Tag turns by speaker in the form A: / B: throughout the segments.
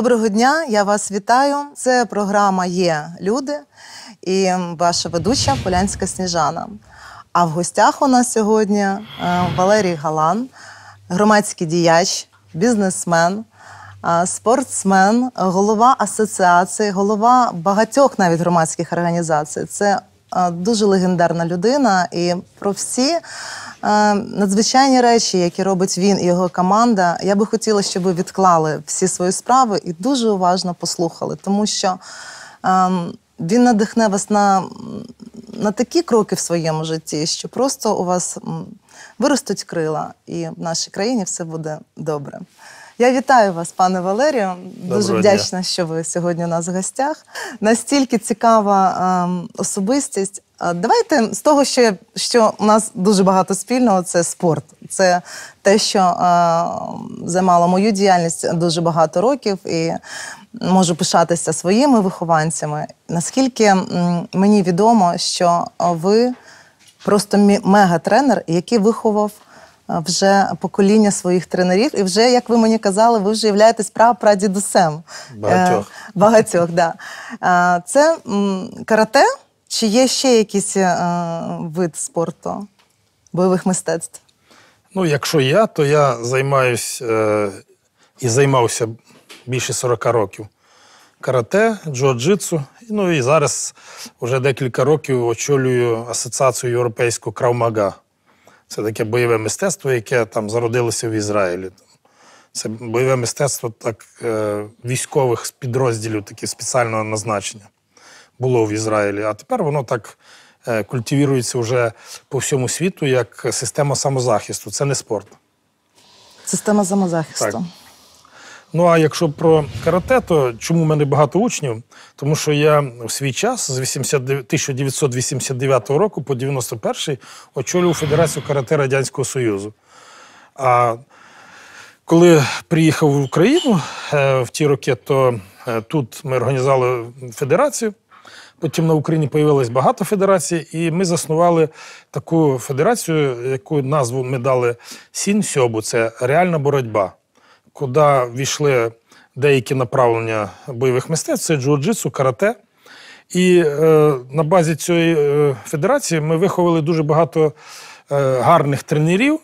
A: Доброго дня, я вас вітаю. Це програма Є люди і ваша ведуча Полянська Сніжана. А в гостях у нас сьогодні е, Валерій Галан, громадський діяч, бізнесмен, е, спортсмен, голова асоціації, голова багатьох навіть громадських організацій. Це е, дуже легендарна людина, і про всі Е, надзвичайні речі, які робить він і його команда. Я би хотіла, щоб ви відклали всі свої справи і дуже уважно послухали, тому що ем, він надихне вас на, на такі кроки в своєму житті, що просто у вас виростуть крила, і в нашій країні все буде добре. Я вітаю вас, пане Валерію. Доброго Дуже вдячна, дня. що ви сьогодні у нас в гостях. Настільки цікава ем, е, особистість. Давайте з того, що що у нас дуже багато спільного, це спорт. Це те, що е, займало мою діяльність дуже багато років, і можу пишатися своїми вихованцями. Наскільки мені відомо, що ви просто мега-тренер, який виховав. Е, вже покоління своїх тренерів, і вже, як ви мені казали, ви вже являєтесь прапрадідусем. Багатьох. Е, багатьох, да. Е, це карате, чи є ще якийсь е, вид спорту, бойових мистецтв?
B: Ну, якщо я, то я займаюся і займався більше 40 років. Карате, джо-джитсу, ну і зараз вже декілька років очолюю Асоціацію європейського кравмага. Це таке бойове мистецтво, яке там зародилося в Ізраїлі. Це бойове мистецтво так, е, військових підрозділів, такі спеціального назначення було в Ізраїлі. А тепер воно так е, культивірується вже по всьому світу як система самозахисту. Це не спорт.
A: Система самозахисту. Так.
B: Ну а якщо про карате, то чому в мене багато учнів? Тому що я в свій час з 1989 року по 91-й очолював Федерацію карате Радянського Союзу. А коли приїхав в Україну е, в ті роки, то е, тут ми організували федерацію. Потім на Україні з'явилось багато федерацій, і ми заснували таку федерацію, яку назву ми дали Сінь Сьобу це реальна боротьба куди війшли деякі направлення бойових мистецтв це джиу-джитсу, карате. І е, на базі цієї е, федерації ми виховали дуже багато е, гарних тренерів,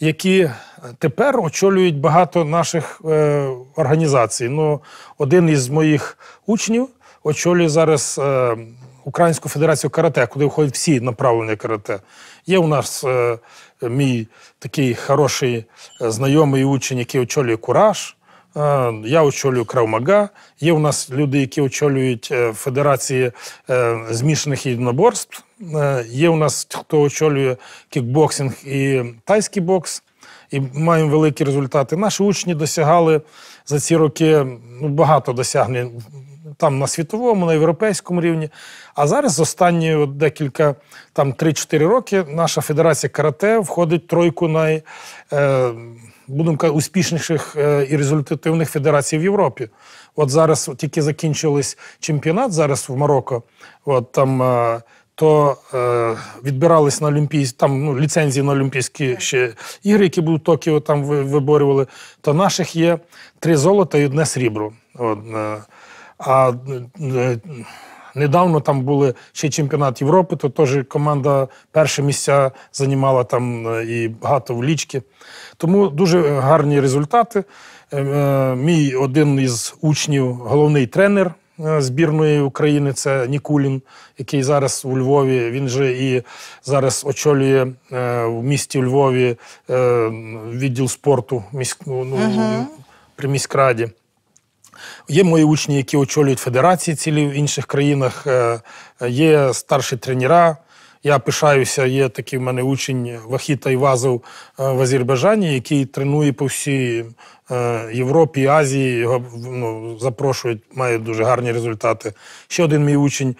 B: які тепер очолюють багато наших е, організацій. Ну, Один із моїх учнів очолює зараз е, Українську федерацію карате, куди входять всі направлення карате. Є у нас е, мій такий хороший е, знайомий учень, який очолює кураж. Е, я очолюю Кравмага. Є у нас люди, які очолюють е, федерації е, змішаних єдиноборств. Е, є у нас хто очолює кікбоксинг і тайський бокс. І маємо великі результати. Наші учні досягали за ці роки ну, багато досягнень там на світовому, на європейському рівні. А зараз останні от декілька там 3-4 роки наша федерація карате входить в тройку най, е, будемо казати, успішніших е, і результативних федерацій в Європі. От зараз от тільки закінчились чемпіонат зараз в Марокко. От там. Е, то е, відбирались на олімпійські там ну, ліцензії на олімпійські ще ігри, які будуть Токіо там виборювали. То наших є три золота і одне срібло. От, е, а е, недавно там були ще чемпіонат Європи, то теж команда перше місця займала там е, і багато в лічки. Тому дуже гарні результати. Е, мій один із учнів, головний тренер. Збірної України це Нікулін, який зараз у Львові. Він же і зараз очолює в місті Львові відділ спорту міськ, ну, uh при міськраді. Є мої учні, які очолюють федерації цілі в інших країнах, е, є старші тренера. Я пишаюся, є такий в мене учень Вахіта Івазов е, в Азербайджані, який тренує по всій е, Європі, Азії. Його ну, запрошують, має дуже гарні результати. Ще один мій учень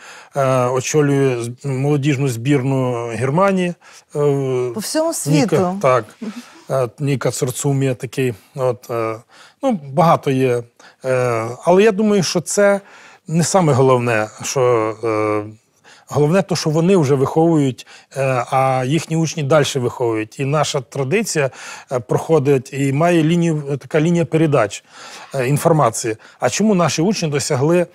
B: очолює молодіжну збірну Германії по всьому світу. Ніка, так. Е, Ніка Цурцумія такий. От, е, ну, Багато є. Е, але я думаю, що це не саме головне, що. Головне, то, що вони вже виховують, а їхні учні далі виховують. І наша традиція проходить і має лінію, така лінія передач інформації. А чому наші учні досягли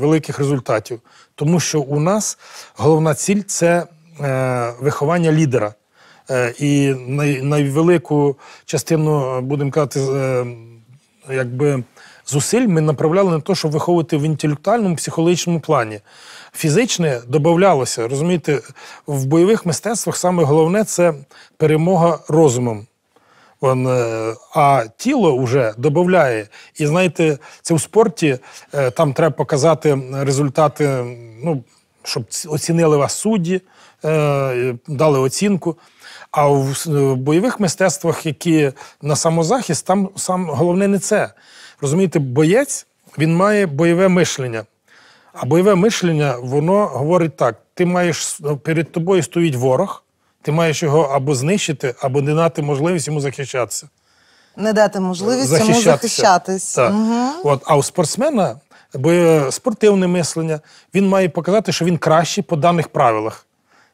B: великих результатів? Тому що у нас головна ціль це виховання лідера. Е, і найвелику частину, е, будемо казати, е, якби зусиль ми направляли на те, щоб виховувати в інтелектуальному, психологічному плані. Фізичне додавалося, розумієте, в бойових мистецтвах саме головне це перемога розумом. а тіло вже додає. І знаєте, це в спорті там треба показати результати, ну, щоб оцінили вас судді, дали оцінку. А в е, бойових мистецтвах, які на самозахист, там сам головне не це. Розумієте, боєць він має бойове мишлення. А бойове мишлення, воно говорить так: ти маєш е, перед тобою стоїть ворог, ти маєш його або знищити, або не дати можливість йому захищатися.
A: Не дати можливість захищатися. йому захищатись. Так. Угу.
B: От, А у спортсмена бо е, спортивне мислення, він має показати, що він кращий по даних правилах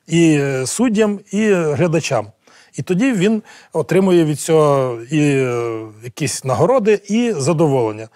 B: і е, суддям, і е, глядачам. І тоді він отримує від цього і е, якісь нагороди, і задоволення.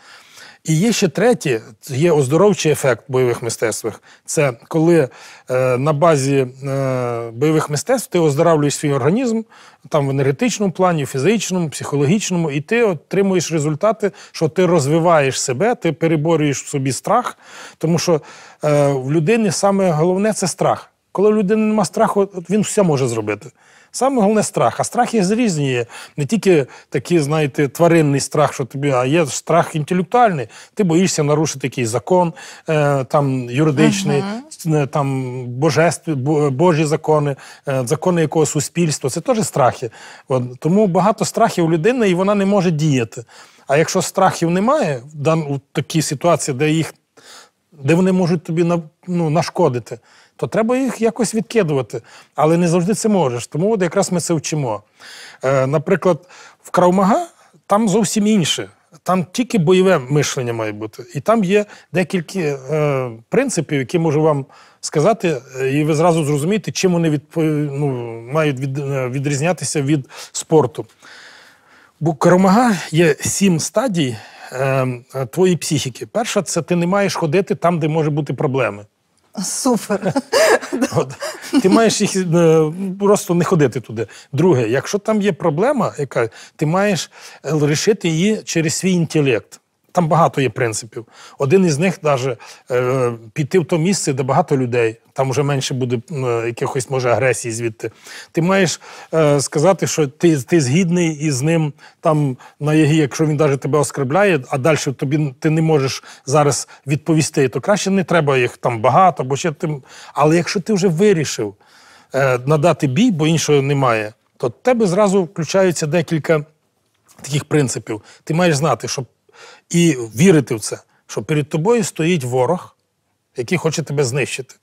B: І є ще третє, є оздоровчий ефект в бойових мистецтвах. Це коли е, на базі е, бойових мистецтв ти оздоравлюєш свій організм там в енергетичному плані, фізичному, психологічному, і ти отримуєш результати, що ти розвиваєш себе, ти переборюєш в собі страх, тому що е, в людини саме головне це страх. Коли у людини нема страху, він все може зробити. Саме головне страх. А страх є різні. Є. Не тільки такий, знаєте, тваринний страх, що тобі, а є страх інтелектуальний. Ти боїшся нарушити якийсь закон, е, там юридичний, uh-huh. там божестві, божі закони, е, закони якогось суспільства. Це теж страхи. От. Тому багато страхів у людини, і вона не може діяти. А якщо страхів немає в такій ситуації, де їх де вони можуть тобі на, ну, нашкодити то треба їх якось відкидувати, але не завжди це можеш. Тому от якраз ми це вчимо. Е, наприклад, в Кравмага там зовсім інше. Там тільки бойове мишлення має бути. І там є декілька е, принципів, які можу вам сказати, е, і ви зразу зрозумієте, чим вони від, ну, мають від, е, відрізнятися від спорту. Бо кромага є сім стадій е, твоєї психіки. Перша це ти не маєш ходити там, де можуть бути проблеми. Супер. Ти маєш їх е, просто не ходити туди. Друге, якщо там є проблема, яка ти маєш рішити е, її через свій інтелект там багато є принципів. Один із них навіть е, піти в то місце, де багато людей, там вже менше буде е, якихось може агресії звідти. Ти маєш е, сказати, що ти ти згідний із ним там на ягі, якщо він навіть тебе оскребляє, а далі тобі ти не можеш зараз відповісти, то краще не треба їх там багато, бо ще тим. Але якщо ти вже вирішив е, надати бій, бо іншого немає, то в тебе зразу включаються декілька. Таких принципів ти маєш знати, що і вірити в це, що перед тобою стоїть ворог, який хоче тебе знищити.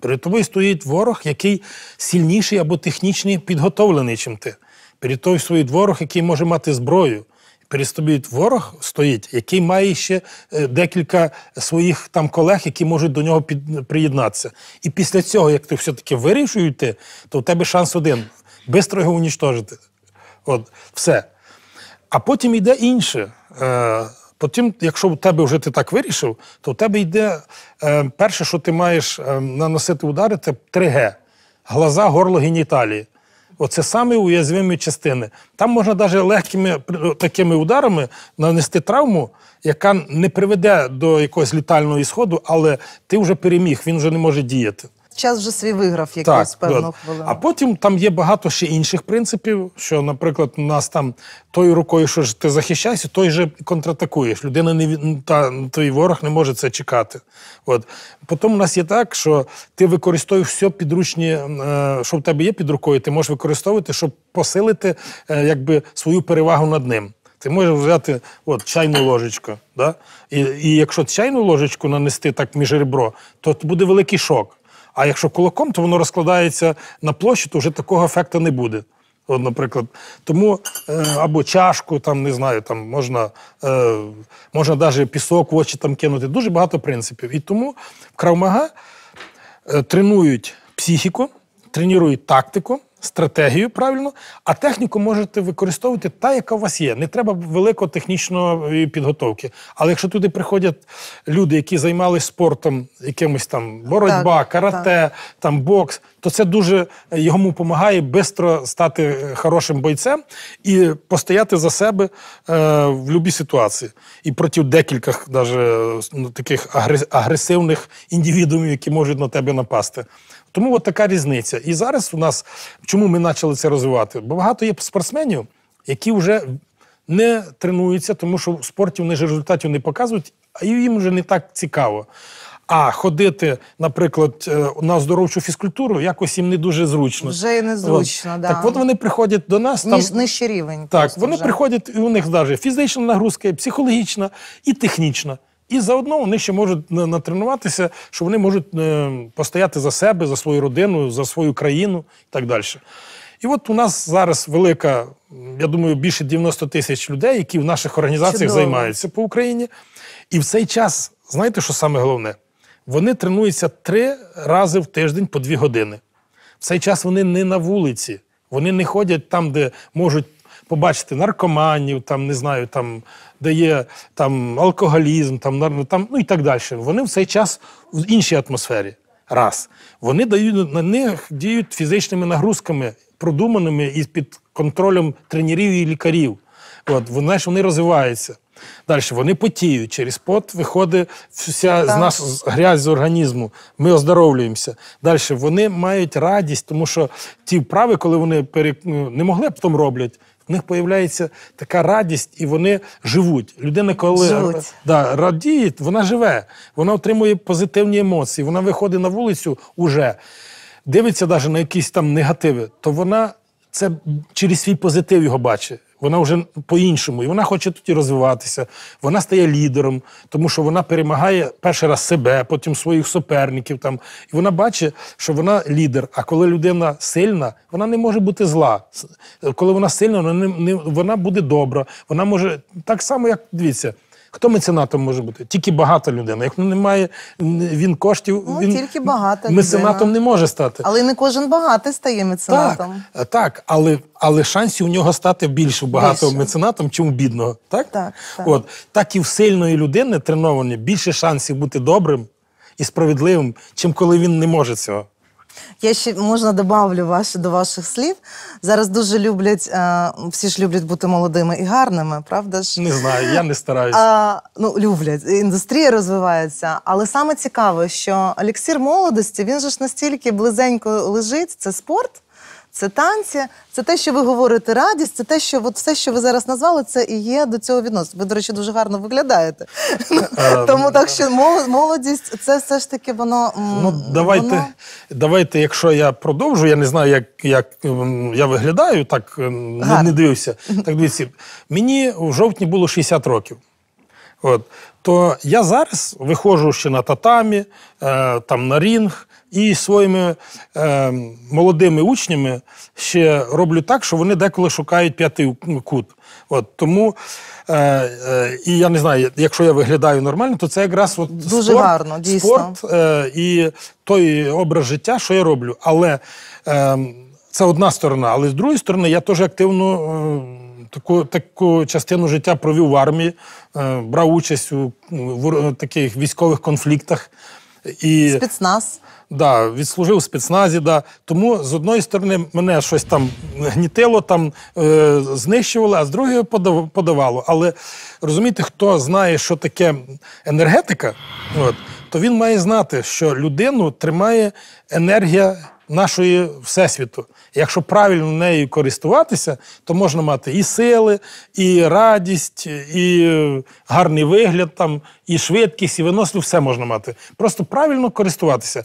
B: Перед тобою стоїть ворог, який сильніший або технічно підготовлений, чим ти. Перед тобою стоїть ворог, який може мати зброю. Перед тобою ворог стоїть, який має ще е, декілька своїх там колег, які можуть до нього під... приєднатися. І після цього, як ти все-таки вирішує, йти, то в тебе шанс один бистро його унічтожити. От, все. А потім йде інше. Е, потім, якщо в тебе вже ти так вирішив, то в тебе йде е, перше, що ти маєш е, наносити удари, це 3Г: глаза, горло, геніталії. Оце самі уязвимі частини. Там можна навіть легкими такими ударами нанести травму, яка не приведе до якогось літального ісходу, але ти вже переміг, він вже не може діяти
A: час вже свій виграв якийсь так, певну хвилину. А
B: потім там є багато ще інших принципів, що, наприклад, у нас там тою рукою, що ж ти захищаєшся, той же контратакуєш. Людина не та твій ворог не може це чекати. От потім у нас є так, що ти використовуєш все підручні, е, що в тебе є під рукою, ти можеш використовувати, щоб посилити е, якби свою перевагу над ним. Ти можеш взяти от, чайну ложечку. Да? І і якщо чайну ложечку нанести так між ребро, то буде великий шок. А якщо кулаком, то воно розкладається на площі, то вже такого ефекту не буде. От, наприклад, тому е, або чашку, там не знаю, там можна е, можна навіть пісок в очі там кинути. Дуже багато принципів. І тому в Кравмага е, тренують психіку, тренують тактику, стратегію правильно, а техніку можете використовувати та, яка у вас є. Не треба великої технічної е, підготовки. Але якщо туди приходять люди, які займалися спортом, якимось там боротьба, так, карате, так. там бокс, то це дуже е, йому допомагає швидко стати хорошим бойцем і постояти за себе е, в будь-якій ситуації. І проти декілька навіть, е, ну, таких агресивних індивідуумів, які можуть на тебе напасти. Тому от така різниця. І зараз у нас чому ми почали це розвивати? Бо багато є спортсменів, які вже не тренуються, тому що в спорті вони ж результатів не показують, а їм вже не так цікаво. А ходити, наприклад, е, на оздоровчу фізкультуру якось їм не дуже зручно. Вже і незручно, от. да. так. От вони приходять до нас там Ніж,
A: нижчий рівень. Так, вони вже.
B: приходять і у них навіть фізична нагрузка, психологічна і технічна. І заодно вони ще можуть натренуватися, що вони можуть е, постояти за себе, за свою родину, за свою країну і так далі. І от у нас зараз велика, я думаю, більше 90 тисяч людей, які в наших організаціях Чудово. займаються по Україні. І в цей час, знаєте, що саме головне? Вони тренуються три рази в тиждень по дві години. В цей час вони не на вулиці, вони не ходять там, де можуть побачити наркоманів, там не знаю, там де є там алкоголізм, там ну, там, ну і так далі. Вони в цей час в іншій атмосфері. Раз вони дають на них діють фізичними нагрузками, продуманими і під контролем тренерів і лікарів. От вони ж вони розвиваються. Далі вони потіють, через пот виходить вся з нас грязь з організму, ми оздоровлюємося. Далі вони мають радість, тому що ті вправи, коли вони перек... Ну, не могли б там роблять, в них появляється така радість, і вони живуть. Людина, коли живуть. Да, радіє, вона живе, вона отримує позитивні емоції, вона виходить на вулицю уже, дивиться навіть на якісь там негативи, то вона це через свій позитив його бачить. Вона вже по-іншому, і вона хоче тут розвиватися. Вона стає лідером, тому що вона перемагає перший раз себе, потім своїх суперників. Там і вона бачить, що вона лідер. А коли людина сильна, вона не може бути зла. Коли вона сильна, вона не, не вона буде добра. Вона може так само, як дивіться. Хто меценатом може бути? Тільки багата людина. Як немає він коштів, ну, він тільки
A: багата меценатом людина.
B: не може стати. Але
A: не кожен багатий стає меценатом.
B: Так, так, але але шансів у нього стати більше багатого більше. меценатом, чим у бідного. Так? Так, так. От. так і в сильної людини треновані більше шансів бути добрим і справедливим, чим коли він не може цього.
A: Я ще можна добавлю ваші до ваших слів. Зараз дуже люблять, е, всі ж люблять бути молодими і гарними, правда ж? Не знаю, я
B: не стараюся.
A: ну, люблять, індустрія розвивається. Але саме цікаве, що еліксір молодості, він же ж настільки близенько лежить, це спорт це танці, це те, що ви говорите радість, це те, що от все, що ви зараз назвали, це і є до цього відносин. Ви, до речі, дуже гарно виглядаєте. Е, Тому так що молодість, це все ж таки воно. Ну,
B: давайте, давайте, якщо я продовжу, я не знаю, як як я виглядаю, так не дивився. Так дивіться, мені в жовтні було 60 років. От то я зараз виходжу ще на татамі, е, там на рінг, і своїми е, молодими учнями ще роблю так, що вони деколи шукають п'ятий ну, кут. От тому е, і я не знаю, якщо я виглядаю нормально, то це якраз от дуже спорт, гарно дійсно. спорт і той образ життя, що я роблю. Але ем, це одна сторона, але з другої сторони, я теж активно таку таку частину життя провів в армії, е, брав участь у ну, в, таких військових конфліктах. І, Спецназ. Да, відслужив у спецназі. Да. Тому з одної сторони мене щось там гнітило, там е, знищувало, а з другої подавало. Але розумієте, хто знає, що таке енергетика, от, то він має знати, що людину тримає енергія нашої всесвіту. Якщо правильно нею користуватися, то можна мати і сили, і радість, і гарний вигляд, там, і швидкість, і виносливість, все можна мати. Просто правильно користуватися.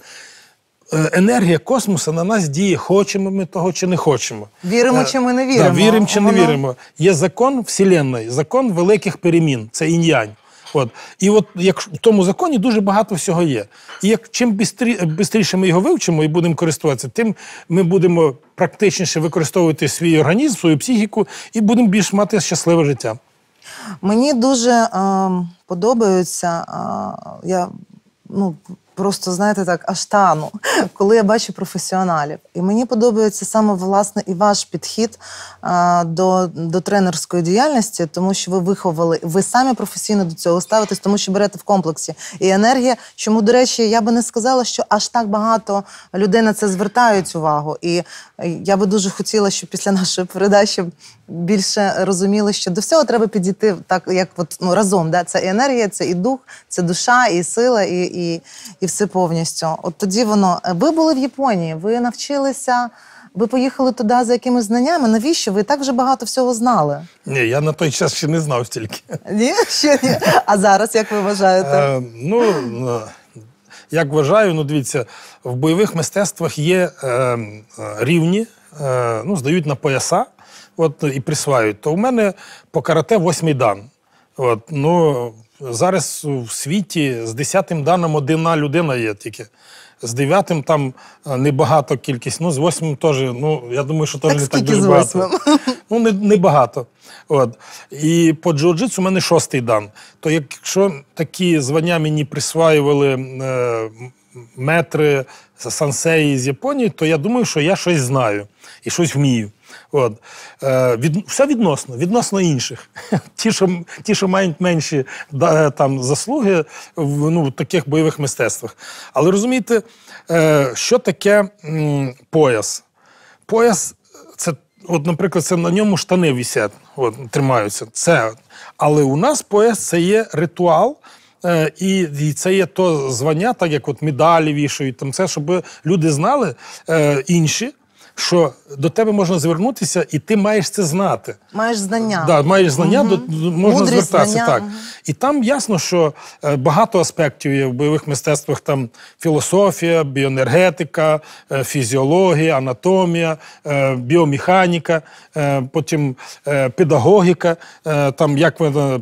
B: Е, енергія космосу на нас діє, хочемо ми того чи не хочемо. Віримо е, чи ми не віримо. Да, Віримо чи не віримо. Є закон Вселенної, закон великих перемін це інь-янь. От і от як в тому законі дуже багато всього є. І як чим бистріше ми його вивчимо і будемо користуватися, тим ми будемо практичніше використовувати свій організм, свою психіку і будемо більш мати щасливе життя.
A: Мені дуже е, подобаються. Е, я ну просто, знаєте, так, аштану, коли я бачу професіоналів. І мені подобається саме власне і ваш підхід а, до до тренерської діяльності, тому що ви виховали, ви самі професійно до цього ставитесь, тому що берете в комплексі і енергія. Чому, до речі, я би не сказала, що аж так багато людей на це звертають увагу. І е, я би дуже хотіла, щоб після нашої передачі більше розуміли, що до всього треба підійти так, як от, ну, разом. Да? Це і енергія, це і дух, це душа, і сила, і і, і все повністю. От тоді воно. Ви були в Японії, ви навчилися. Ви поїхали туди за якимись знаннями. Навіщо? Ви так вже багато всього знали?
B: Ні, я на той час ще не знав стільки. Ні, ще ні. А зараз як ви вважаєте? Е, ну е, як вважаю, ну дивіться, в бойових мистецтвах є е, е рівні, е, ну здають на пояса от, і присваюють, то в мене по карате восьмий дан. От, ну, Зараз в світі з десятим даном даним одна людина є тільки. З дев'ятим там е, небагато кількість, ну з 8 теж, ну я думаю, що теж не так дуже багато. Ну, не, багато. От. І по джиу-джитсу у мене шостий дан. То якщо такі звання мені присваювали е, метри сансеї з Японії, то я думаю, що я щось знаю і щось вмію. От. Е, від, Все відносно, відносно інших. Ті, що ті, що мають менші да, е, там, заслуги в ну, таких бойових мистецтвах. Але розумієте, е, що таке м, пояс? Пояс це, от, наприклад, це на ньому штани вісять, от, тримаються. Це. Але у нас пояс це є ритуал. Е, і і це є то звання, так як от медалі вішають, там це, щоб люди знали е, інші, що до тебе можна звернутися, і ти маєш це знати.
A: Маєш знання. Да, Маєш
B: знання, угу. до, можна Мудрість, звертатися. Знання. так. Угу. І там ясно, що е, багато аспектів є в бойових мистецтвах: там філософія, біоенергетика, е, фізіологія, анатомія, е, біомеханіка, потім педагогіка, там як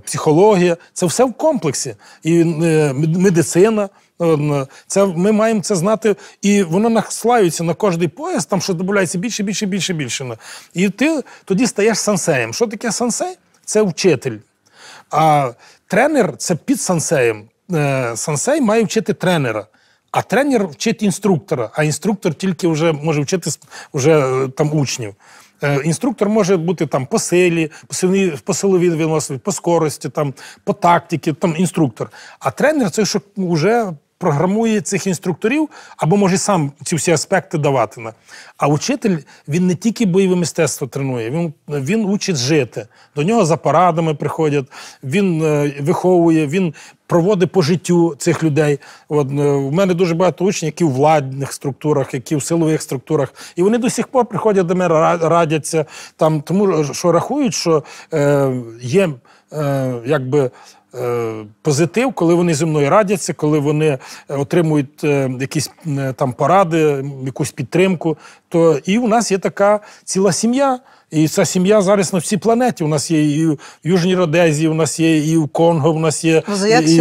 B: психологія. Це все в комплексі. І медицина. Ем, це ми маємо це знати, і воно наслаюється на кожний пояс, там що додається більше, більше, більше, більше. І ти тоді стаєш сансеєм. Що таке сансей? Це вчитель. А тренер це під сансеєм. Е, сансей має вчити тренера. А тренер вчить інструктора, а інструктор тільки вже може вчити вже е, там учнів. Е, інструктор може бути там по силі, по силовій відносині, по скорості, там по тактиці, там інструктор. А тренер це що вже програмує цих інструкторів, або може сам ці всі аспекти давати. А учитель він не тільки бойове мистецтво тренує, він він учить жити. До нього за парадами приходять, він е, виховує, він проводить по життю цих людей. От, е, У мене дуже багато учнів, які в владних структурах, які в силових структурах. І вони до сих пор приходять до мене, радяться там, тому е, що рахують, що е, є. Е, якби Е, позитив, коли вони зі мною радяться, коли вони е, отримують е, якісь там поради, якусь підтримку. То і у нас є така ціла сім'я. І ця сім'я зараз на всій планеті. У нас є і в Южній Родезі, у нас є і в Конго, у нас є ну, Як і,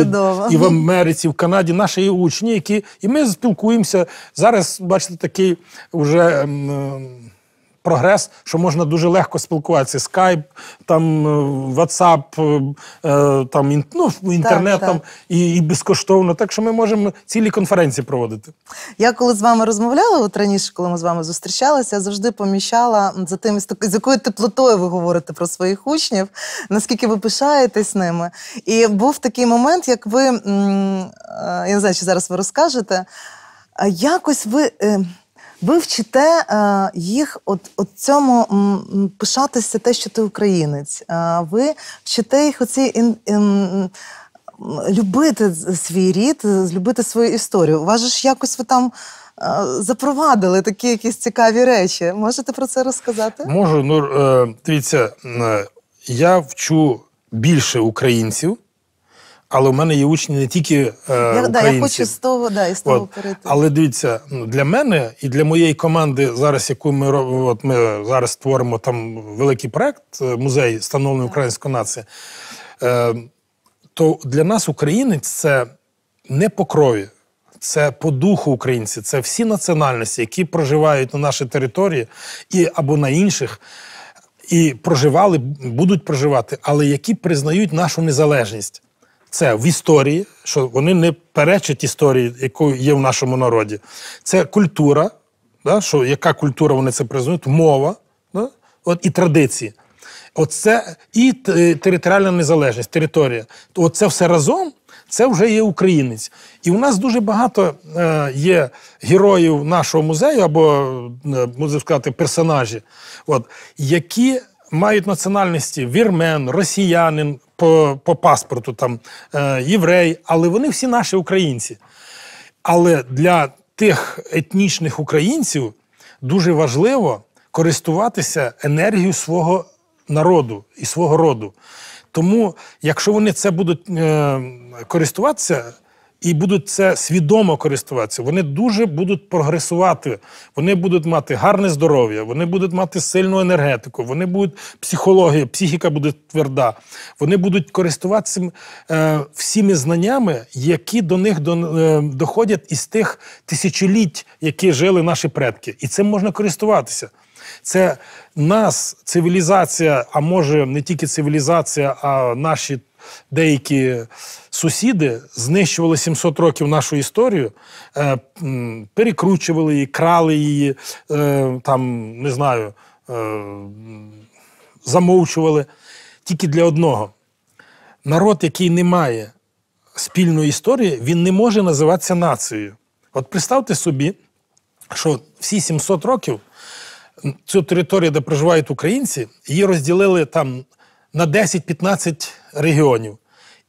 B: і в Америці, і в Канаді. Наші учні, які і ми спілкуємося зараз. Бачите, такий уже. М- ем, прогрес, що можна дуже легко спілкуватися. Скайп, там е, WhatsApp, е, е, там ну, інтернет так, так. І, і безкоштовно. Так що ми можемо цілі конференції проводити.
A: Я коли з вами розмовляла, от раніше, коли ми з вами зустрічалися, я завжди поміщала за тим, з якою теплотою ви говорите про своїх учнів, наскільки ви пишаєтесь ними. І був такий момент, як ви я не знаю, чи зараз ви розкажете. Якось ви ви вчите е, їх от, от цьому пишатися те, що ти українець. Е, ви вчите їх оці ін, ін, любити свій рід, е, любити свою історію. Вас якось ви там. Запровадили такі якісь цікаві речі. Можете про це розказати?
B: Можу. Ну дивіться, я вчу більше українців але в мене є учні не тільки е, я, українці. Я хочу з
A: того, да, і з того перейти.
B: Але дивіться, ну, для мене і для моєї команди, зараз яку ми робимо, от ми зараз створимо там великий проект, е, музей встановлення української нації, е, то для нас українець це не по крові, це по духу українці, це всі національності, які проживають на нашій території і або на інших. І проживали, будуть проживати, але які признають нашу незалежність це в історії, що вони не перечать історії, яку є в нашому народі. Це культура, да, що яка культура вони це признають, мова да, от, і традиції. Оце і е, територіальна незалежність, територія. Оце все разом, це вже є українець. І у нас дуже багато е, є героїв нашого музею, або, е, можна сказати, персонажі, от, які мають національності вірмен, росіянин, по по паспорту, там е, єврей, але вони всі наші українці. Але для тих етнічних українців дуже важливо користуватися енергією свого народу і свого роду. Тому, якщо вони це будуть е, користуватися і будуть це свідомо користуватися, вони дуже будуть прогресувати. Вони будуть мати гарне здоров'я, вони будуть мати сильну енергетику, вони будуть психологія, психіка буде тверда. Вони будуть користуватися е, всіми знаннями, які до них до, е, доходять із тих тисячоліть, які жили наші предки. І цим можна користуватися. Це нас, цивілізація, а може не тільки цивілізація, а наші деякі сусіди знищували 700 років нашу історію, е, перекручували її, крали її, е, там, не знаю, е, замовчували тільки для одного. Народ, який не має спільної історії, він не може називатися нацією. От представте собі, що всі 700 років цю територію, де проживають українці, її розділили там на 10-15 регіонів.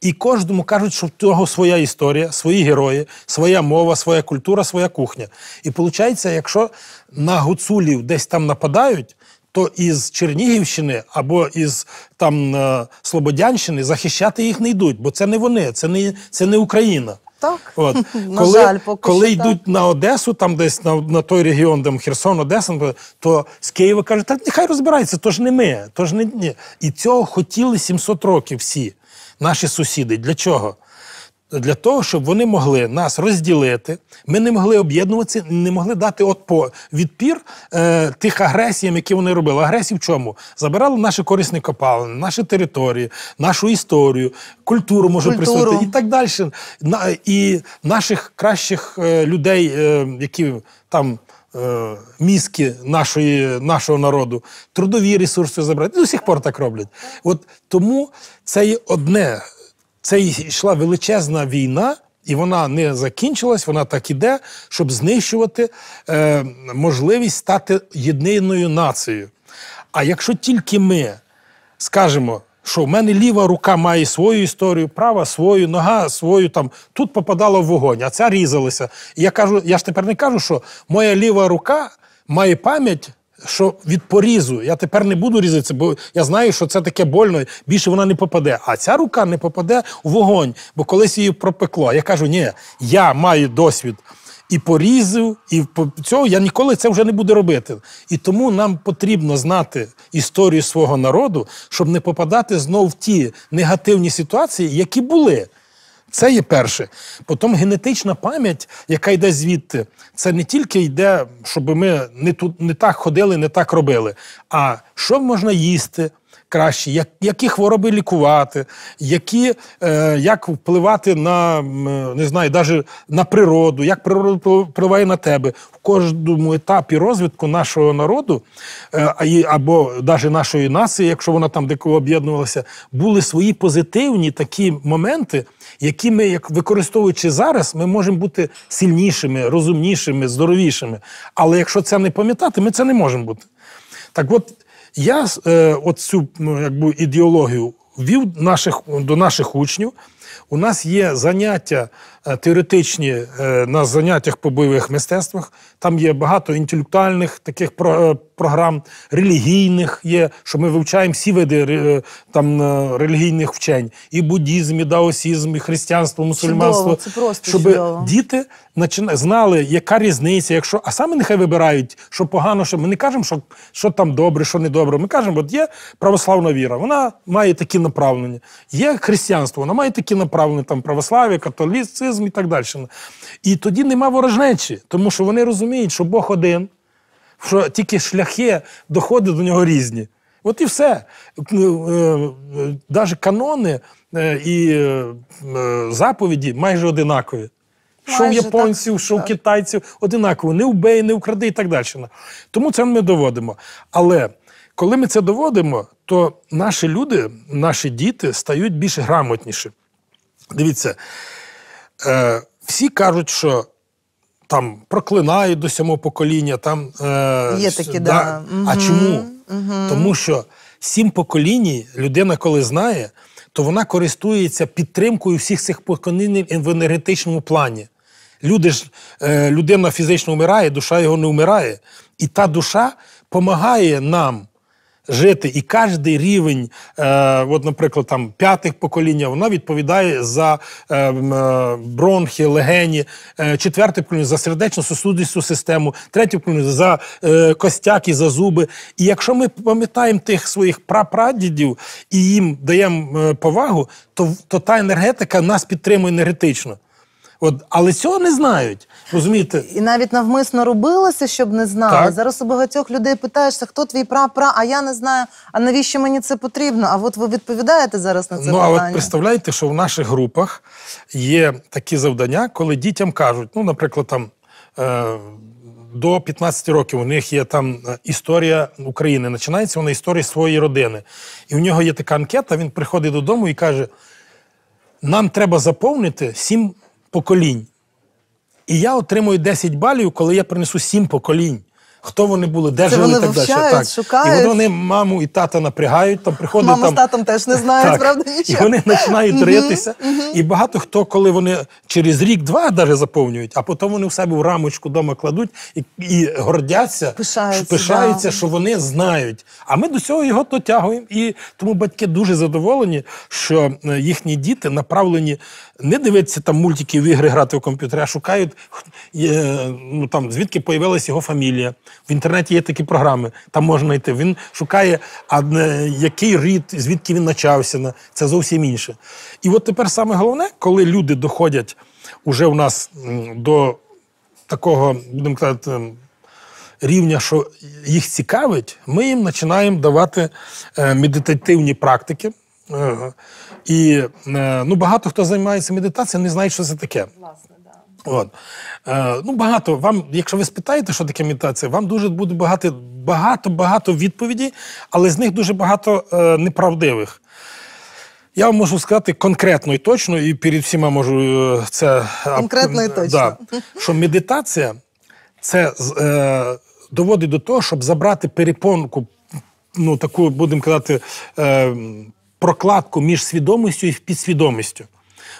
B: І кожному кажуть, що в того своя історія, свої герої, своя мова, своя культура, своя кухня. І виходить, якщо на гуцулів десь там нападають, то із Чернігівщини або із там е, Слободянщини захищати їх не йдуть, бо це не вони, це не, це не Україна. Так, От. на коли, жаль, поки коли що йдуть так. на Одесу, там десь на на той регіон, де Херсон, Одеса, то з Києва кажуть, так нехай розбирається, то ж не ми, то ж не ні. І цього хотіли 700 років всі наші сусіди. Для чого? для того, щоб вони могли нас розділити. Ми не могли об'єднуватися, не могли дати от по відпір е, тих агресіям, які вони робили. Агресії в чому забирали наші корисні копалини, наші території, нашу історію, культуру може присутити і так далі. На і наших кращих е, людей, е, які там. Е, мізки нашої, нашого народу, трудові ресурси забрати. До сих пор так роблять. От тому це є одне це йшла величезна війна, і вона не закінчилась, вона так іде, щоб знищувати е, можливість стати єдиною нацією. А якщо тільки ми скажемо, що в мене ліва рука має свою історію, права свою, нога свою там тут попадала в вогонь, а ця різалася. І я кажу, я ж тепер не кажу, що моя ліва рука має пам'ять що від порізу. Я тепер не буду різатися, бо я знаю, що це таке больно, більше вона не попаде. А ця рука не попаде у вогонь, бо колись її пропекло. Я кажу, ні, я маю досвід. І порізу, і цього я ніколи це вже не буду робити. І тому нам потрібно знати історію свого народу, щоб не попадати знову в ті негативні ситуації, які були. Це є перше. Потім генетична пам'ять, яка йде звідти, це не тільки йде, щоб ми не тут не так ходили, не так робили. А що можна їсти, краще, як, які хвороби лікувати, які, е, як впливати на не знаю, навіть на природу, як природа впливає на тебе в кожному етапі розвитку нашого народу е, або навіть нашої нації, якщо вона там деко об'єднувалася, були свої позитивні такі моменти, які ми, як використовуючи зараз, ми можемо бути сильнішими, розумнішими, здоровішими. Але якщо це не пам'ятати, ми це не можемо бути. Так от я е, оцю ну, якби, ідеологію вів наших, до наших учнів. У нас є заняття Е, теоретичні е, на заняттях по бойових мистецтвах. Там є багато інтелектуальних таких е, програм, релігійних є, що ми вивчаємо всі види там релігійних вчень: і буддізм, і даосізм, і християнство, мусульманство. Чудово, це просто щоб чудово. діти знали, яка різниця, якщо а саме нехай вибирають, що погано, що ми не кажемо, що що там добре, що не добре. Ми кажемо, от є православна віра, вона має такі направлення. Є християнство, вона має такі направлення, там православ'я, католіцизм комунізм і так далі. І тоді нема ворожнечі, тому що вони розуміють, що Бог один, що тільки шляхи доходу до нього різні. От і все. Навіть ну, е, е, канони е, і заповіді майже одинакові. Що в японців, так, що в китайців, одинаково, не вбий, не вкради і так далі. Тому це ми доводимо. Але коли ми це доводимо, то наші люди, наші діти стають більш грамотніші. Дивіться, Е, Всі кажуть, що там проклинають до сьомого покоління. там… Е, Є такі, да. да. Угу. А чому?
A: Угу. Тому
B: що сім поколінь людина, коли знає, то вона користується підтримкою всіх цих поколінь в енергетичному плані. Люди ж, е, Людина фізично вмирає, душа його не вмирає. І та душа допомагає нам жити, і кожний рівень, е, от, наприклад, там п'ятих покоління, вона відповідає за е, е, бронхи, легені, е, четверте покоління за сердечно-сосудисту систему, третє покоління за е, костяки, за зуби. І якщо ми пам'ятаємо тих своїх прапрадідів і їм даємо е, повагу, то, то та енергетика нас підтримує енергетично. От, але цього не знають. Розумієте?
A: І навіть навмисно робилося, щоб не знали. Так. Зараз у багатьох людей питаєшся, хто твій пра-пра, а я не знаю, а навіщо мені це потрібно? А от ви відповідаєте зараз на це ну, питання? Ну, а от
B: представляєте, що в наших групах є такі завдання, коли дітям кажуть, ну, наприклад, там. Е до 15 років у них є там е, історія України. Починається вона історія своєї родини. І в нього є така анкета, він приходить додому і каже: нам треба заповнити сім поколінь. І я отримую 10 балів, коли я принесу 7 поколінь хто вони були, де Це жили вони так вивчають, далі. Так. шукають. І вони маму і тата напрягають, там приходить. Мама там... з татом
A: теж не знають, правда нічого. І вони починають ритися.
B: І багато хто, коли вони через рік-два даже заповнюють, а потім вони в себе в рамочку вдома кладуть і і гордяться, пишаються, пишаються да. що вони знають. А ми до цього його дотягуємо. І тому батьки дуже задоволені, що е, їхні діти направлені не дивитися там мультики в ігри грати в комп'ютері, а шукають ну, там, звідки появилась його фамілія. В інтернеті є такі програми, там можна йти. Він шукає, а е, який рід, звідки він почався. Це зовсім інше. І от тепер саме головне, коли люди доходять уже у нас до такого, будемо казати, рівня, що їх цікавить, ми їм починаємо давати е, медитативні практики. Е, і ну, багато хто займається медитацією, не знає, що це таке. От. Е, ну, Багато вам, якщо ви спитаєте, що таке медитація, вам дуже буде багато багато багато відповідей, але з них дуже багато е, неправдивих. Я вам можу сказати конкретно і точно, і перед всіма можу е, це Конкретно і точно. Да, що медитація це е, доводить до того, щоб забрати перепонку, ну таку будемо казати, е, прокладку між свідомістю і підсвідомістю.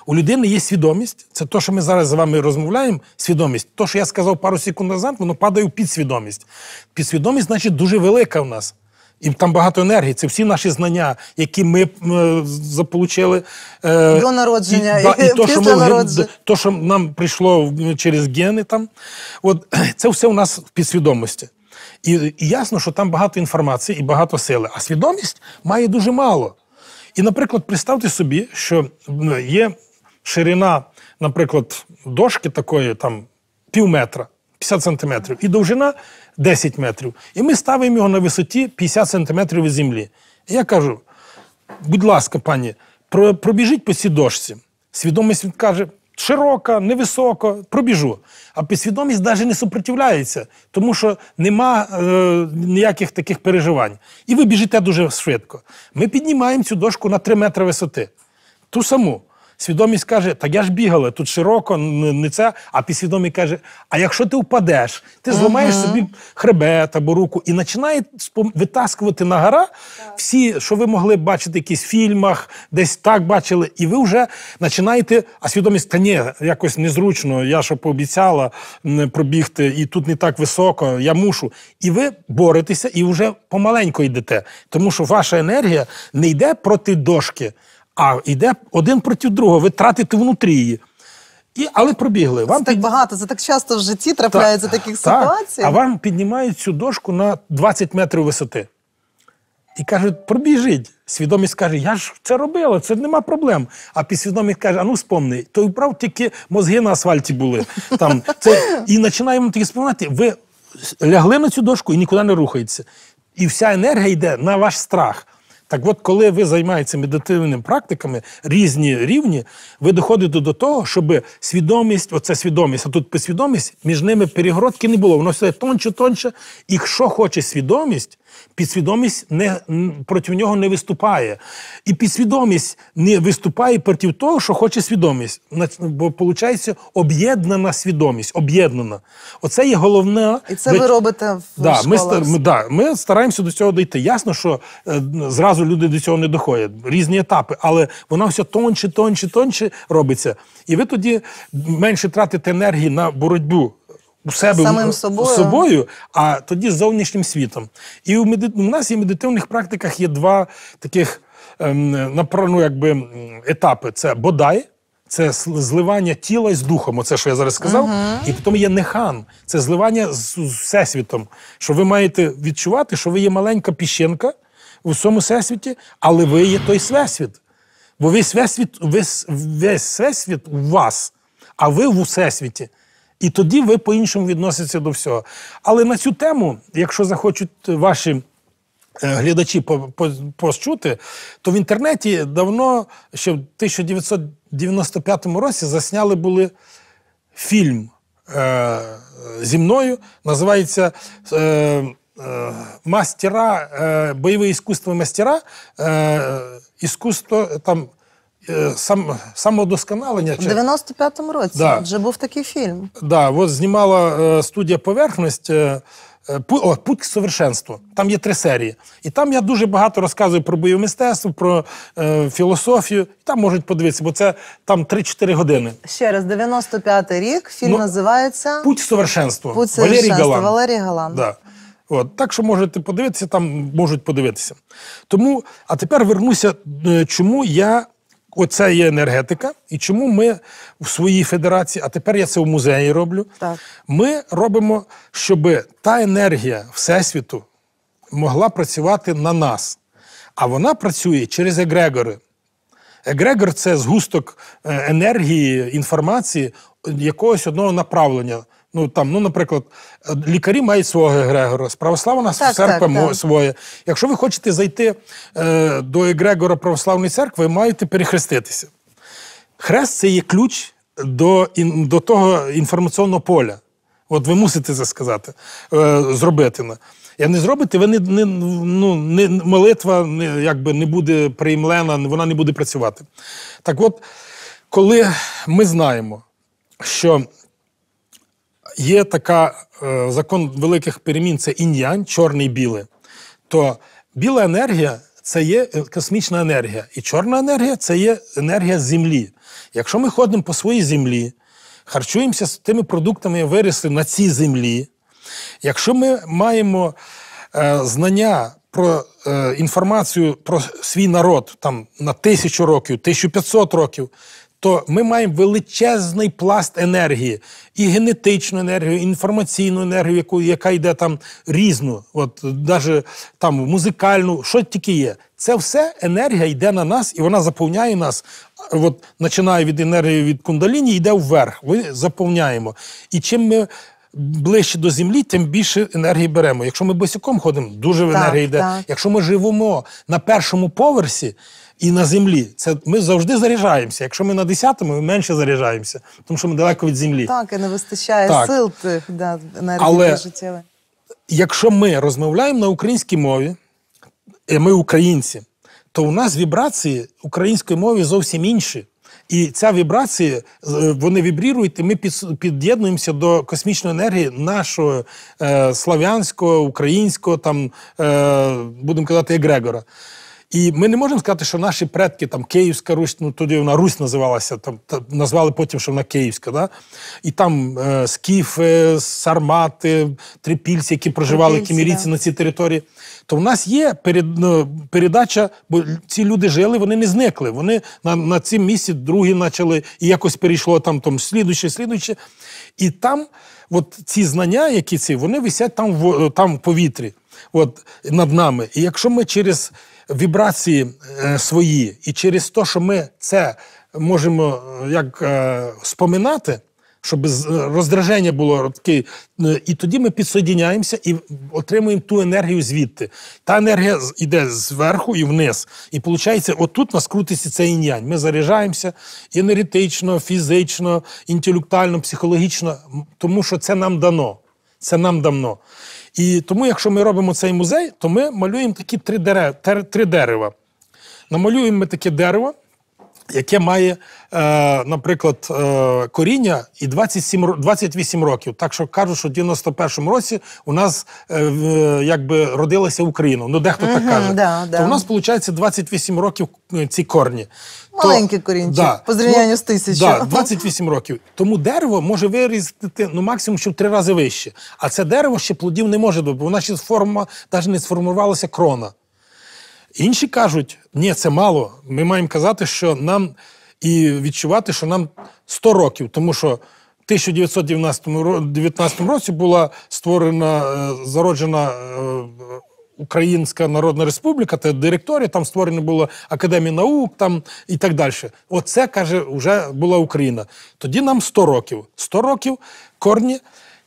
B: У людини є свідомість. Це те, що ми зараз з вами розмовляємо. Свідомість, то, що я сказав пару секунд назад, воно падає у підсвідомість. Підсвідомість, значить, дуже велика в нас. І там багато енергії. Це всі наші знання, які ми е, заполучили е, до народження, і, да, і, то, що ми, то, що нам прийшло через гени, там от це все у нас в підсвідомості. І, і ясно, що там багато інформації і багато сили, а свідомість має дуже мало. І, наприклад, представте собі, що є ширина, наприклад, дошки такої там пів метра, 50 сантиметрів, і довжина 10 метрів. І ми ставимо його на висоті 50 сантиметрів від землі. І я кажу: будь ласка, пані, пробіжіть по цій дошці. Свідомість він каже, широка, невисоко, пробіжу. А підсвідомість навіть не супротивляється, тому що нема е, ніяких таких переживань. І ви біжите дуже швидко. Ми піднімаємо цю дошку на 3 метри висоти. Ту саму. Свідомість каже, так я ж бігала, тут широко, не це. А підсвідомість каже: А якщо ти впадеш, ти зламаєш uh -huh. собі хребет або руку і починає витаскувати на гора всі, що ви могли бачити, якісь фільмах, десь так бачили, і ви вже починаєте. А свідомість та ні, якось незручно. Я що пообіцяла пробігти, і тут не так високо, я мушу. І ви боретеся і вже помаленько йдете, тому що ваша енергія не йде проти дошки а йде один проти другого, ви тратите внутрі її. І, Але пробігли. Вам Це так під... багато, це так часто в житті трапляється так, таких так, ситуацій. А вам піднімають цю дошку на 20 метрів висоти. І кажуть, пробіжіть. Свідомість каже, я ж це робила, це нема проблем. А підсвідомість каже, а ну спомни, то вправ тільки мозги на асфальті були. Там, це... І починаємо такі споминати. Ви лягли на цю дошку і нікуди не рухається. І вся енергія йде на ваш страх. Так от, коли ви займаєтеся медитативними практиками різні рівні, ви доходите до того, щоб свідомість, оце свідомість, а тут підсвідомість, між ними перегородки не було. Воно все тонче, тонче. І що хоче свідомість, підсвідомість не проти нього не виступає. І підсвідомість не виступає проти того, що хоче свідомість. Бо виходить об'єднана свідомість. Об'єднана. Оце є головне. І це ви робите в да, школах? Ми, да, ми стараємося до цього дійти. Ясно, що е, зразу люди до цього не доходять. Різні етапи, але вона все тонче, тонче, тонче робиться. І ви тоді менше тратите енергії на боротьбу у себе Самим собою. собою, а тоді з зовнішнім світом. І у, меди... у нас є в медитативних практиках є два таких ем, ну, якби, етапи: це бодай. Це зливання тіла з духом, оце що я зараз сказав. Uh-huh. І потім є нехан. Це зливання з всесвітом. Що ви маєте відчувати, що ви є маленька піщенка у всьому всесвіті, але ви є той всесвіт. Бо весь всесвіт, весь, весь всесвіт у вас, а ви в усесвіті. І тоді ви по-іншому відноситеся до всього. Але на цю тему, якщо захочуть ваші е, глядачі почути, то в інтернеті давно, ще в 1995 році, засняли були фільм е, зі мною, називається е, е Мастера, е, бойове іскусство мастера, іскусство там Е, сам, самодосконалення. В
A: 95-му році да. вже був такий фільм.
B: Так, да, от знімала е, студія поверхність. Е, о, путь к совершенству. Там є три серії. І там я дуже багато розказую про бойове мистецтво, про е, філософію. Там можуть подивитися, бо це там 3-4 години.
A: Ще раз, 95-й рік, фільм ну, називається Путь
B: совершенству. Путь совершенства. Валерій Галан. Валерій Галан. Да. От, Так що можете подивитися, там можуть подивитися. Тому, а тепер вернуся, чому я Оце є енергетика, і чому ми в своїй федерації, а тепер я це в музеї роблю. Так. Ми робимо, щоб та енергія Всесвіту могла працювати на нас, а вона працює через егрегори. Егрегор це згусток е, енергії, інформації якогось одного направлення. Ну там, ну, наприклад, е, лікарі мають свого Егрегора, православна так, церква так, так. своє. Якщо ви хочете зайти е, до Егрегора православної церкви, ви маєте перехреститися. Хрест це є ключ до до того інформаційного поля. От ви мусите це сказати, е, зробити. Як не зробите, ви не, не, ну, не, молитва не, якби, не буде приймлена, вона не буде працювати. Так от, коли ми знаємо, що є така е, закон великих перемін це інь-янь, чорне і біле. То біла енергія це є е, космічна енергія. І чорна енергія це є енергія землі. Якщо ми ходимо по своїй землі, харчуємося з тими продуктами, які виросли на цій землі. Якщо ми маємо е, знання про е, інформацію про свій народ там на тисячу років, 1500 років, то ми маємо величезний пласт енергії, і генетичну енергію, і інформаційну енергію, яку, яка йде там різну, от навіть там музикальну, що тільки є. Це все енергія йде на нас, і вона заповняє нас. От починає від енергії від кундаліні, йде вверх. Ми заповняємо. І чим ми. Ближче до землі, тим більше енергії беремо. Якщо ми босиком ходимо, дуже так, енергія йде. Так. Якщо ми живемо на першому поверсі, і на землі. Це Ми завжди заряджаємося. Якщо ми на 10-му, ми менше заряджаємося, тому що ми далеко від землі. Так,
A: і не вистачає так. сил тих да, енергії життєвої.
B: Якщо ми розмовляємо на українській мові, і е, ми українці, то у нас вібрації української мови зовсім інші. І ця вібрація, е, вони вібрірують, і ми під'єднуємося до космічної енергії нашого е, славянського, українського, там, е, будемо казати, Егрегора. І ми не можемо сказати, що наші предки, там Київська Русь, ну тоді вона Русь називалася, там назвали потім, що вона Київська. Да? І там е, скіфи, сармати, трипільці, які проживали трипільці, кімірійці да. на цій території. То в нас є перед, ну, передача, бо ці люди жили, вони не зникли. Вони на на цім місці другі почали і якось перейшло там, там слідуюче, слідуюче. І там от ці знання, які ці, вони висять там в там в повітрі, от над нами. І якщо ми через вібрації е, свої, і через те, що ми це можемо е, як е, споминати, щоб роздраження було таке, і тоді ми підсоєдняємося і отримуємо ту енергію звідти. Та енергія йде зверху і вниз. І виходить, отут нас крутиться цей інь-янь. Ми заряджаємося енергетично, фізично, інтелектуально, психологічно, тому що це нам дано. Це нам давно. І тому, якщо ми робимо цей музей, то ми малюємо такі три дерева. Три дерева. Намалюємо ми таке дерево, яке має, е, наприклад, е, коріння і 27, 28 років. Так що кажуть, що в 91-му році у нас е, якби родилася Україна. Ну, дехто так каже. Да, да. То у нас виходить 28 років ці корні. маленькі то, корінчик, да, по зрівнянню з ну, тисячі Да, 28 років. Тому дерево може вирізати ну, максимум ще в три рази вище. А це дерево ще плодів не може, бо вона ще форма навіть не сформувалася крона. Інші кажуть, ні, це мало. Ми маємо казати, що нам і відчувати, що нам 100 років, тому що. 1919 році була створена е, зароджена е, Українська Народна Республіка, та директорія, там створена була Академія наук там і так далі. Оце каже, вже була Україна. Тоді нам 100 років. 100 років корні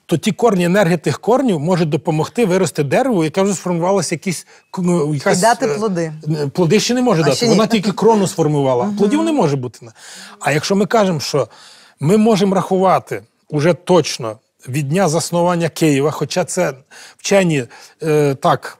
B: то ті корні енергія тих корнів можуть допомогти вирости дереву, яке вже сформувалося якісь ну, якась, І дати е, плоди. Плоди ще не може а дати. Вона тільки крону сформувала. Плодів не може бути. А якщо ми кажемо, що ми можемо рахувати уже точно від дня заснування Києва, хоча це вчені е, так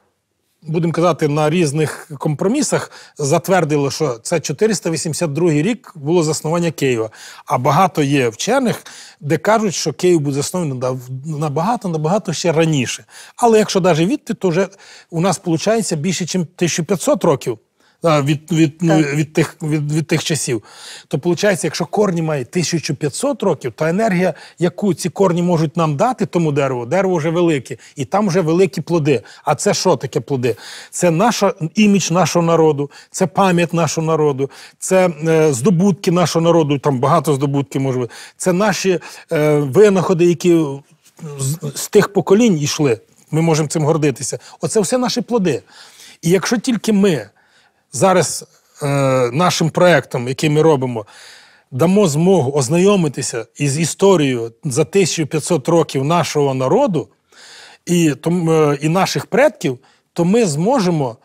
B: будемо казати, на різних компромісах затвердили, що це 482 рік було заснування Києва. А багато є вчених, де кажуть, що Київ буде заснований набагато, набагато ще раніше. Але якщо навіть відти, то вже у нас виходить більше, ніж 1500 років від від, ну, від, тих від, від тих часів. То виходить, якщо корні має 1500 років, то енергія, яку ці корні можуть нам дати, тому дереву, дерево вже велике, і там вже великі плоди. А це що таке плоди? Це наша імідж нашого народу, це пам'ять нашого народу, це е, здобутки нашого народу. Там багато здобутків може бути. Це наші е, винаходи, які з, з тих поколінь йшли. Ми можемо цим гордитися. Оце все наші плоди. І якщо тільки ми зараз е, нашим проектом, який ми робимо, дамо змогу ознайомитися із історією за 1500 років нашого народу і, е, і наших предків, то ми зможемо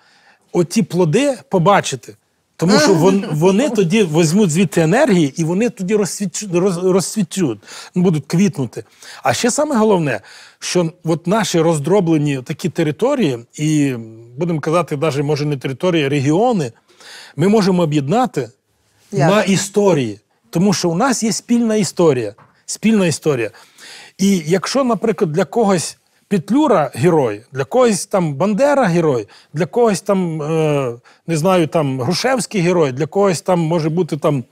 B: оті плоди побачити. Тому що вон, вони тоді візьмуть звідти енергії, і вони тоді розсвічуть, будуть квітнути. А ще саме головне, що от наші роздроблені такі території, і будемо казати, навіть може не території, а регіони, ми можемо об'єднати на історії, тому що у нас є спільна історія. Спільна історія. І якщо, наприклад, для когось Петлюра герой, для когось там Бандера герой, для когось там, е, не знаю, там Грушевський герой, для когось там може бути там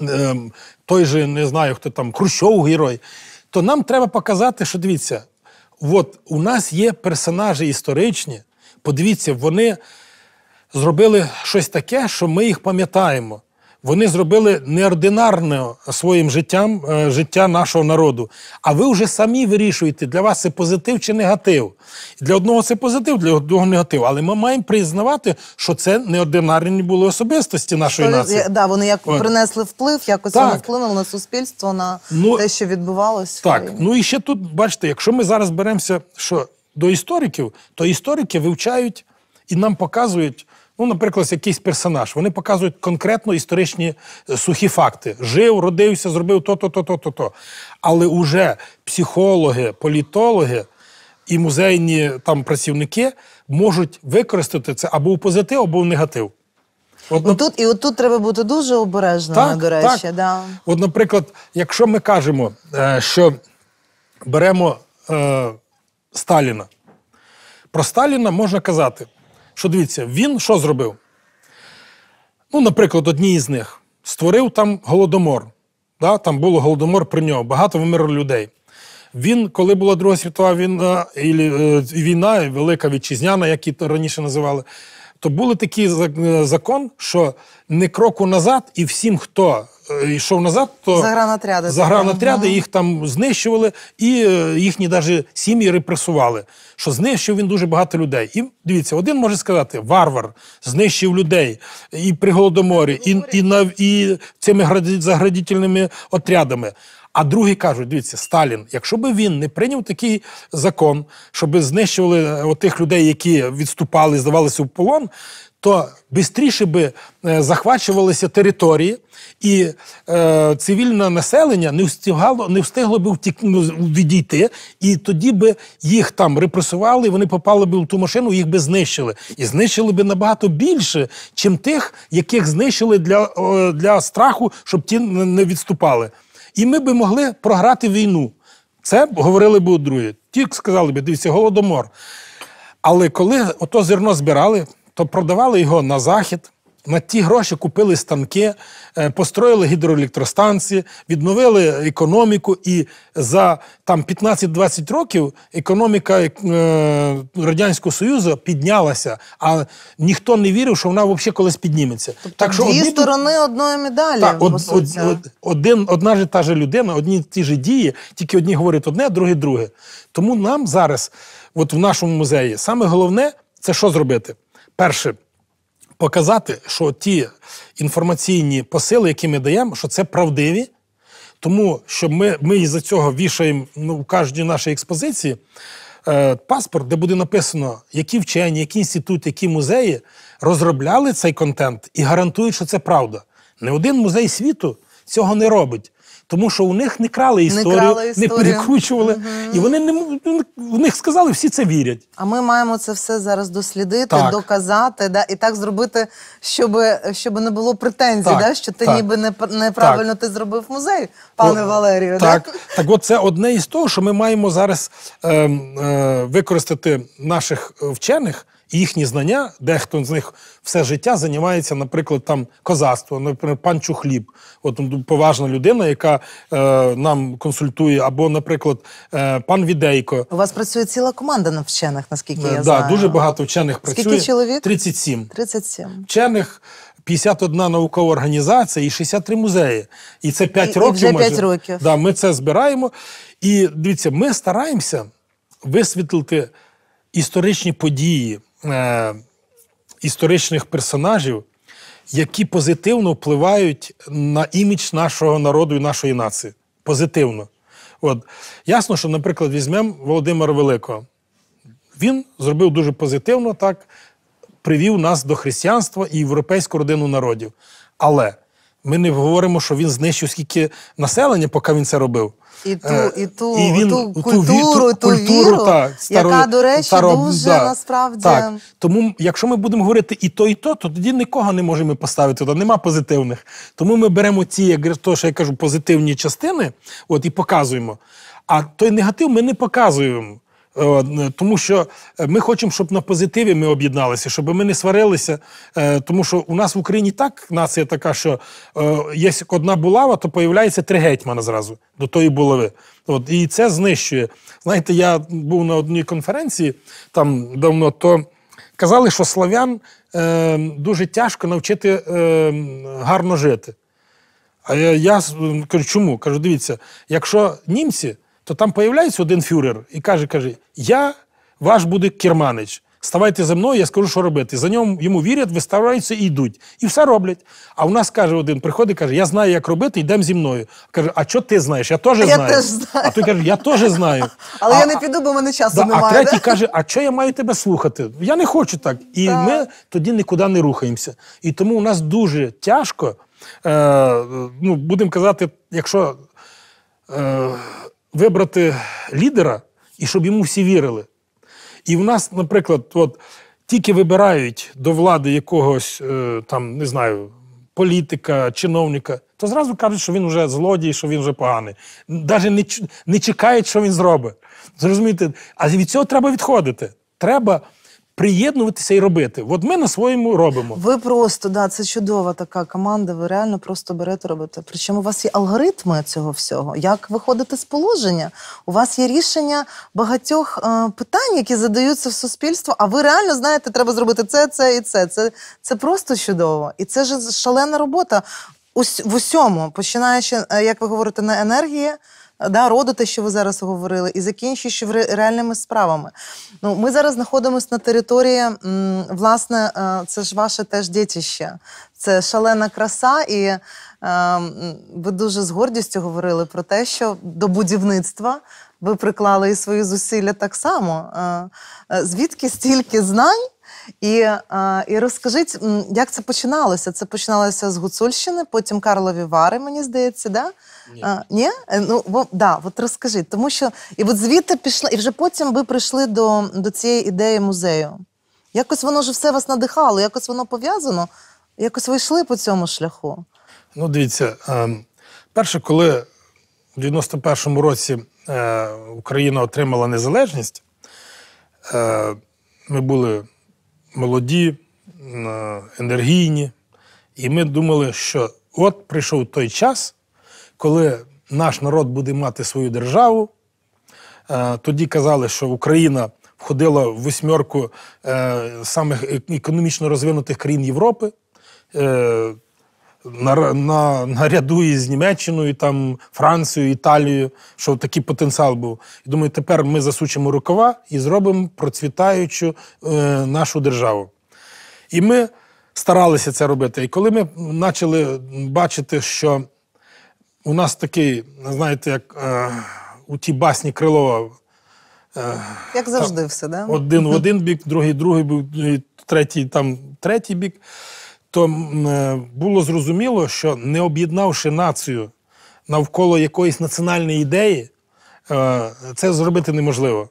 B: ем, той же, не знаю, хто там Хрущов герой. То нам треба показати, що дивіться, от у нас є персонажі історичні. Подивіться, вони зробили щось таке, що ми їх пам'ятаємо вони зробили неординарне своїм життям е, життя нашого народу. А ви вже самі вирішуєте, для вас це позитив чи негатив. Для одного це позитив, для другого негатив. Але ми маємо признавати, що це неординарні були особистості нашої що, нації. Да,
A: вони як От. принесли вплив, якось так. вони вплинули на суспільство,
B: на ну, те, що відбувалося Так, ну і ще тут, бачите, якщо ми зараз беремося що до істориків, то історики вивчають і нам показують ну, наприклад, якийсь персонаж. Вони показують конкретно історичні е, сухі факти: жив, родився, зробив то-то, то-то, то-то. Але уже психологи, політологи. І музейні там працівники можуть використати це або в позитив, або в негатив. От,
A: отут, І отут треба бути дуже обережно,
B: так, до речі. Так. Да. От, наприклад, якщо ми кажемо, е, що беремо е, Сталіна, про Сталіна можна казати, що дивіться, він що зробив? Ну, наприклад, одній із них створив там голодомор. Да? Там було голодомор при нього, багато вимерло людей. Він, коли була Друга світова війна, е, і війна, Велика Вітчизняна, як її раніше називали, то був такий е, закон, що не кроку назад, і всім, хто е, йшов назад, то загранотряди, загранотряди їх там знищували, і е, їхні навіть сім'ї репресували. Що знищив він дуже багато людей. І дивіться, один може сказати: варвар знищив людей і при голодоморі, і і, і, і цими заградітельними отрядами. А другі кажуть: дивіться, Сталін, якщо би він не прийняв такий закон, щоб знищували е, тих людей, які відступали, здавалися в полон. То швидше би е, захвачувалися території, і е, цивільне населення не встигало, не встигло би втік, ну, відійти, і тоді би їх там репресували, і вони попали б у ту машину, їх би знищили. І знищили би набагато більше, чим тих, яких знищили для, для страху, щоб ті не відступали. І ми би могли програти війну. Це говорили б у друге. Ті сказали б, дивіться, голодомор. Але коли ото зерно збирали, то продавали його на захід. На ті гроші купили станки, е, построїли гідроелектростанції, відновили економіку, і за там 15-20 років економіка е, Радянського Союзу піднялася, а ніхто не вірив, що вона взагалі колись підніметься. Тобто так, що Дві одні...
A: сторони одної медалі. Так, од, од, од,
B: один, Одна ж та ж людина, одні ті ж дії, тільки одні говорять одне, другі друге. Тому нам зараз, от в нашому музеї, саме головне це що зробити? Перше показати, що ті інформаційні посили, які ми даємо, що це правдиві, тому що ми ми із за цього вішаємо ну, в кожній нашій експозиції е, паспорт, де буде написано, які вчені, які інститути, які музеї розробляли цей контент і гарантують, що це правда. Не один музей світу цього не робить тому що у них не крали історію, не, крали історію. не перекручували, угу. і вони не ну, в них сказали, всі це вірять.
A: А ми маємо це все зараз дослідити, так. доказати, да і так зробити, щоб щоб не було претензій, так, да що ти так, ніби не неправильно ти зробив музей, пане О,
B: Валерію. Так, так, так от це одне із того, що ми маємо зараз е, е, використати наших вчених. І їхні знання, дехто з них все життя займається, наприклад, там козацтво, наприклад, пан Чухліб. От ну, поважна людина, яка е, нам консультує, або, наприклад, е, пан Відейко. У вас працює ціла команда на вчених, наскільки е, я знаю. дуже багато вчених працює. Скільки чоловік? 37.
A: 37.
B: Вчених. 51 наукова організація і 63 музеї. І це 5 і, років. вже 5 років. Да, Ми це збираємо. І дивіться, ми стараємося висвітлити історичні події е, історичних персонажів, які позитивно впливають на імідж нашого народу і нашої нації. Позитивно. От ясно, що, наприклад, візьмемо Володимира Великого. Він зробив дуже позитивно так, привів нас до християнства і європейську родину народів. Але ми не говоримо, що він знищив скільки населення, поки він це робив. І е, ту, і ту, і він, ту культуру, ту, ту культуру, віру, та, старо, яка, до речі, старо, дуже да, насправді. Так. Тому, якщо ми будемо говорити і то, і то, то тоді нікого не можемо поставити. туди, Нема позитивних. Тому ми беремо ці, як то, що я кажу, позитивні частини от, і показуємо. А той негатив ми не показуємо. Е, е, тому що е, ми хочемо, щоб на позитиві ми об'єдналися, щоб ми не сварилися. Тому що у нас в Україні так нація така, що є одна булава, то появляється три гетьмана зразу до тої булави. От, І це знищує. Знаєте, я був на одній конференції там давно, то казали, що славян е, дуже тяжко навчити е, гарно жити. А я, я кажу, чому? Кажу, дивіться, якщо німці то там появляється один фюрер і каже, каже: Я ваш буде керманич. Ставайте за мною, я скажу, що робити. За ньому йому вірять, виставляються і йдуть. І все роблять. А у нас каже один: приходить, каже, я знаю, як робити, йдемо зі мною. Каже, а що ти знаєш? Я теж знаю. Теж знаю. А той каже, я теж знаю.
A: Але а, я не піду, бо в мене часу да, немає. А третій да? каже,
B: а що я маю тебе слухати? Я не хочу так. І так. ми тоді нікуди не рухаємося. І тому у нас дуже тяжко. Е, ну, Будемо казати, якщо. Е, вибрати лідера і щоб йому всі вірили. І в нас, наприклад, от тільки вибирають до влади якогось е, там, не знаю, політика, чиновника, то зразу кажуть, що він вже злодій, що він вже поганий. Навіть не чекають, що він зробить. Зрозумієте? А від цього треба відходити. Треба приєднуватися і робити. От ми на своєму робимо. Ви просто
A: да, це чудова така команда. Ви реально просто берете робити. Причому у вас є алгоритми цього всього. Як виходити з положення? У вас є рішення багатьох е, питань, які задаються в суспільство. А ви реально знаєте, треба зробити це, це і це. Це це просто чудово, і це ж шалена робота. Усь в усьому, починаючи, е, як ви говорите, на енергії да, роду, те, що ви зараз говорили, і закінчуючи реальними справами. Ну, Ми зараз знаходимося на території, власне, е, це ж ваше теж дітище, це шалена краса. І е, ви дуже з гордістю говорили про те, що до будівництва. Ви приклали і свої зусилля так само. Е, звідки стільки знань? І і розкажіть, як це починалося? Це починалося з Гуцульщини, потім Карлові Вари, мені здається, да? Ні. А, ні? Е, ну, бо, да, от розкажи, тому що і от звідти пішла, і вже потім ви прийшли до до цієї ідеї музею. Якось воно ж все вас надихало, якось воно пов'язано, якось ви йшли по цьому шляху.
B: Ну, дивіться, ем, перше, коли в 91-му році е, Україна отримала незалежність, е, ми були молоді, енергійні, і ми думали, що от прийшов той час коли наш народ буде мати свою державу. Е, тоді казали, що Україна входила в восьмерку е, самих економічно розвинутих країн Європи. Е, на, на, наряду із Німеччиною, там, Францією, Італією, що такий потенціал був. І думаю, тепер ми засучимо рукава і зробимо процвітаючу е, нашу державу. І ми старалися це робити. І коли ми почали бачити, що у нас такий, знаєте, як е, у тій басні Крилова. Е, як завжди там, все, да? Один в один бік, другий, другий бік, третій там третій бік. То е, було зрозуміло, що не об'єднавши націю навколо якоїсь національної ідеї, е, це зробити неможливо.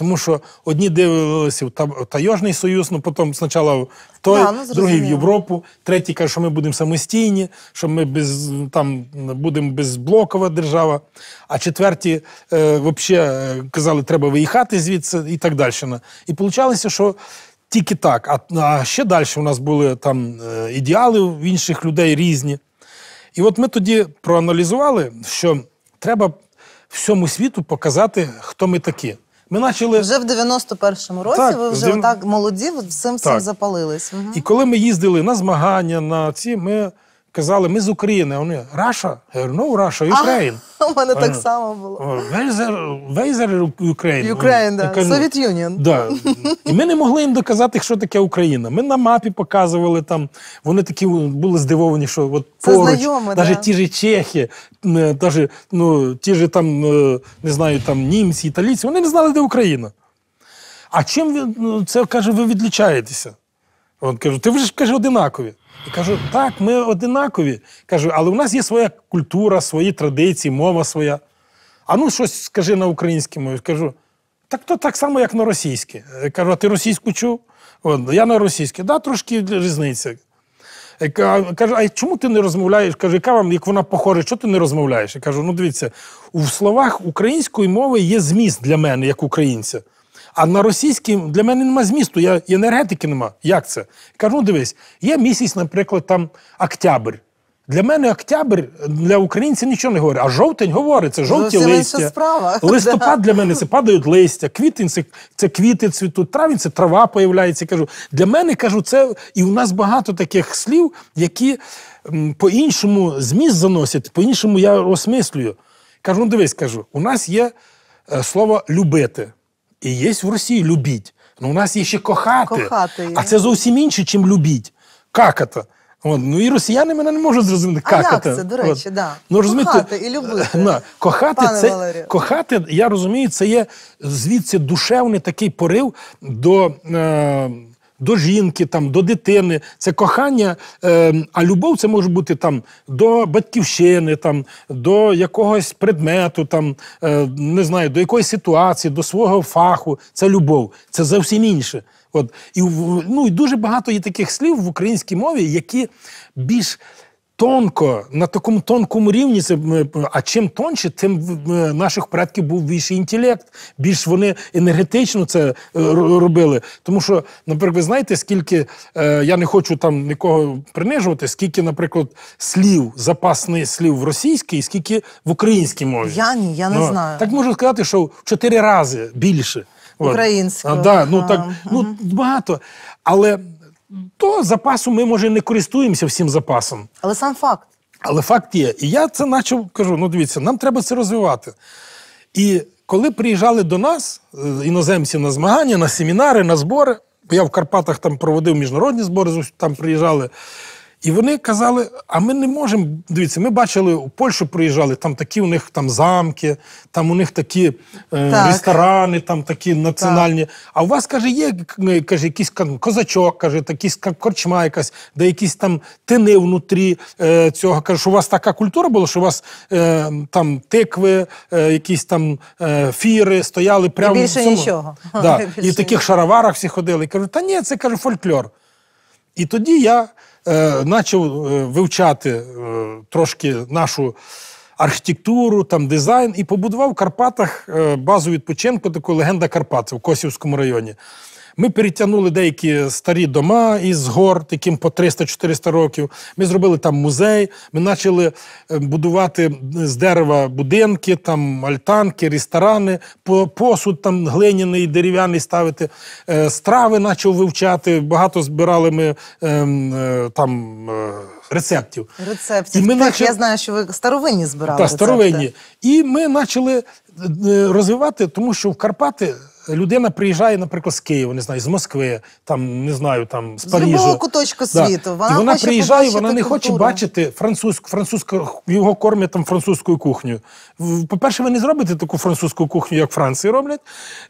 B: Тому що одні дивилися в Тайожний Союз, ну потім спочатку в той, да, ну, другий в Європу, третій каже, що ми будемо самостійні, що ми без там будемо безблокова держава. А четверті е, взагалі е, казали, треба виїхати звідси і так далі. І виходилося, що тільки так. А, а ще далі у нас були там е, ідеали в інших людей різні. І от ми тоді проаналізували, що треба всьому світу показати, хто ми такі. Ми почали вже в 91-му
A: році. Так, ви вже 90... так молоді, всім всім запалились. Угу. І
B: коли ми їздили на змагання, на ці ми казали, ми з України. вони Раша? Я говорю, ну Раша, Україн. У мене так е, само було. Вейзер Україн. Україн, так. Совіт Юніон. І ми не могли їм доказати, що таке Україна. Ми на мапі показували там. Вони такі були здивовані, що от поруч, навіть ті ж чехи, навіть е, ну, ті ж там, е, не знаю, там німці, італійці, вони не знали, де Україна. А чим ну, це каже, ви відлічаєтеся? От кажу, ти вже ж каже, одинакові. І кажу, так, ми одинакові. Кажу, але у нас є своя культура, свої традиції, мова своя. А ну щось скажи на українській мові. Кажу, так то так само, як на російській. Кажу, а ти російську чув? От, Я на російській. Да, трошки різниця. Кажу, а чому ти не розмовляєш? Кажу, яка вам, як вона похоже, що ти не розмовляєш? Я кажу, ну дивіться, у словах української мови є зміст для мене, як українця. А на російській для мене немає змісту, я енергетики нема. Як це? кажу, ну дивись, є місяць, наприклад, там октябрь. Для мене октябрь для українців нічого не говорить, а жовтень говорить, це жовті Зовсім листя. Справа. Листопад для мене це падають листя, квітень це, це квіти цвітуть, травень це трава появляється. Кажу. Для мене кажу, це і у нас багато таких слів, які по-іншому зміст заносять, по-іншому я осмислюю. Кажу, ну дивись, кажу, у нас є е, слово любити. І є в Росії любіть. Ну у нас є ще кохати. кохати А це зовсім інше, чим любіть. Каката. От. Ну і росіяни мене не можуть зрозуміти. А як це, до речі, От. да. Ну, розумієте, кохати і любити. На, кохати, Пане це, кохати, я розумію, це є звідси душевний такий порив до. Е, до жінки, там, до дитини. Це кохання, е, а любов це може бути там до батьківщини, там, до якогось предмету, там, е, не знаю, до якоїсь ситуації, до свого фаху. Це любов, це зовсім інше. От. І ну, і дуже багато є таких слів в українській мові, які більш тонко, на такому тонкому рівні. Це е, а чим тонше, тим е, е, наших предків був більший інтелект, більш вони енергетично це робили. Тому що, наприклад, ви знаєте, скільки я не хочу там нікого принижувати, скільки, наприклад, слів, запасних слів в російській, скільки в українській мові. Я
A: ні, я не ну, знаю.
B: Так можу сказати, що в чотири рази більше. Українською. да, ну так, ну багато. Але то запасу ми, може, не користуємося всім запасом. Але сам факт. Але факт є. І я це почав кажу: ну дивіться, нам треба це розвивати. І коли приїжджали до нас, е, іноземці на змагання, на семінари, на збори, бо я в Карпатах там проводив міжнародні збори, там приїжджали і вони казали: а ми не можемо. Дивіться, ми бачили у Польщу, приїжджали, там такі у них там замки, там у них такі е, так. ресторани, там такі національні. Так. А у вас каже, є ну, каже, якийсь козачок, каже, якийсь корчма, якась, де якісь там тини внутрі е, цього. Каже, що у вас така культура була, що у вас е, там тикви, е, якісь там е, фіри стояли прямо. І більше в цьому. нічого. Да. Більше і в таких шароварах всі ходили. І кажу, та ні, це каже фольклор. І тоді я почав е, е, вивчати е, трошки нашу архітектуру, там дизайн і побудував в Карпатах базу відпочинку, таку легенда Карпат в Косівському районі. Ми перетягнули деякі старі дома із гор, таким по 300-400 років. Ми зробили там музей. Ми почали е, будувати з дерева будинки, там альтанки, ресторани, посуд там глиняний, дерев'яний ставити. Е, страви почав вивчати. Багато збирали ми ем, е, там рецептів.
A: Рецептів. І ми нач... Я
B: знаю, що ви старовинні збирали. Так, рецепти. старовинні. І ми почали розвивати, тому що в Карпати людина приїжджає, наприклад, з Києва, не знаю, з Москви, там не знаю, там з Парижа. З любого куточку світу. Да. Вона і вона хоче приїжджає, вона не культуру. хоче бачити французьку, французьку його кормять там французькою кухню. По-перше, ви не зробите таку французьку кухню, як Франції роблять.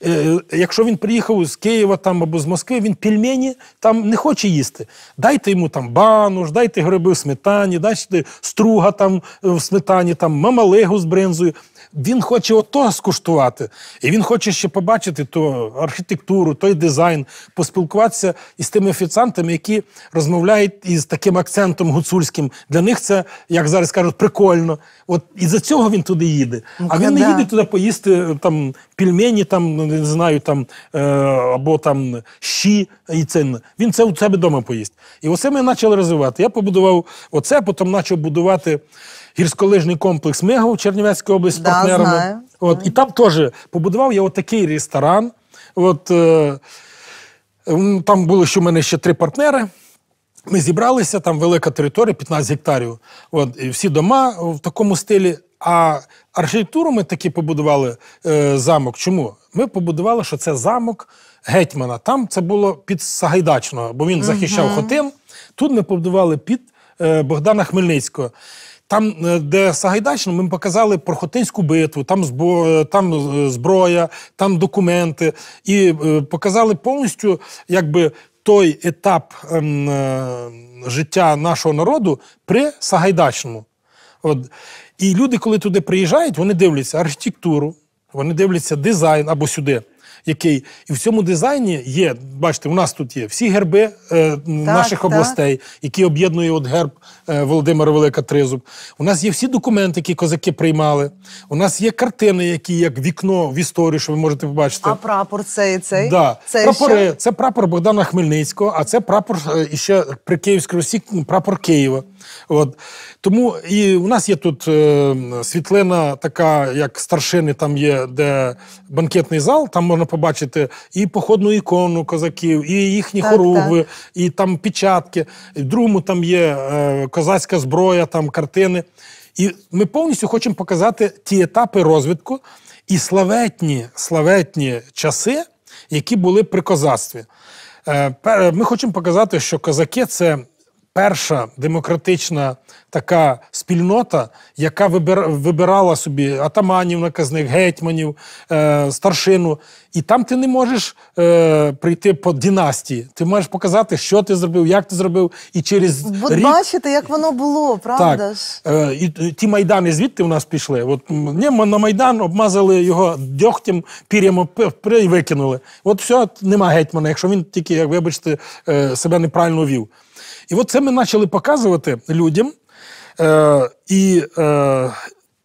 B: Е, якщо він приїхав з Києва там або з Москви, він пельмені там не хоче їсти. Дайте йому там бануш, дайте гриби в сметані, дайте струга там е, в сметані, там мамалегу з бринзою. Він хоче ото скуштувати, і він хоче ще побачити ту архітектуру, той дизайн, поспілкуватися із тими офіціантами, які розмовляють із таким акцентом гуцульським. Для них це, як зараз кажуть, прикольно. От і за цього він туди їде. а він не їде туди поїсти е, там пільмені, там ну, не знаю, там е, або там щі і це. Він це у себе вдома поїсть. І оце ми почали розвивати. Я побудував оце, потім почав будувати гірськолижний комплекс Мегов Чернівецькій області да, з партнерами. Знаю. От, І там теж побудував я отакий ресторан. От, е, Там були ще в мене ще три партнери. Ми зібралися, там велика територія, 15 гектарів. От, і Всі дома в такому стилі. А архітектуру ми таки побудували е, замок. Чому? Ми побудували, що це замок гетьмана. Там це було під Сагайдачного, бо він захищав угу. Хотин. Тут ми побудували під е, Богдана Хмельницького. Там, е, де Сагайдачно, ми показали Прохотинську битву, там збо... Е, там е, зброя, там документи, і показали повністю якби, той етап ем, життя нашого народу при Сагайдачному. От. І люди, коли туди приїжджають, вони дивляться архітектуру, вони дивляться дизайн або сюди який і в цьому дизайні є. Бачите, у нас тут є всі герби е, так, наших так. областей, які об'єднує от герб е, Володимира Велика Тризуб. У нас є всі документи, які козаки приймали. У нас є картини, які як вікно в історію, що ви можете побачити. А прапор цей цей да. це прапори. Ще? Це прапор Богдана Хмельницького, а це прапор е, і ще при Київській Русі прапор Києва. От тому і у нас є тут е, світлина, така як старшини, там є де банкетний зал, там можна побачити і походну ікону козаків, і їхні так, хоругви, так. і там печатки. В другому там є е, козацька зброя, там картини. І ми повністю хочемо показати ті етапи розвитку і славетні, славетні часи, які були при козацтві. Е, ми хочемо показати, що козаки це перша демократична така спільнота, яка вибирала собі атаманів, наказних, гетьманів, е, старшину. І там ти не можеш е, прийти по династії. Ти можеш показати, що ти зробив, як ти зробив, і через Будь рік... бачите,
A: як воно було, правда ж?
B: Е, і ті майдани звідти в нас пішли. От мені на майдан обмазали його дьогтем, пір'ям і викинули. От все, нема гетьмана, якщо він тільки, як вибачте, себе неправильно вів. І от це ми почали показувати людям. Е, І е,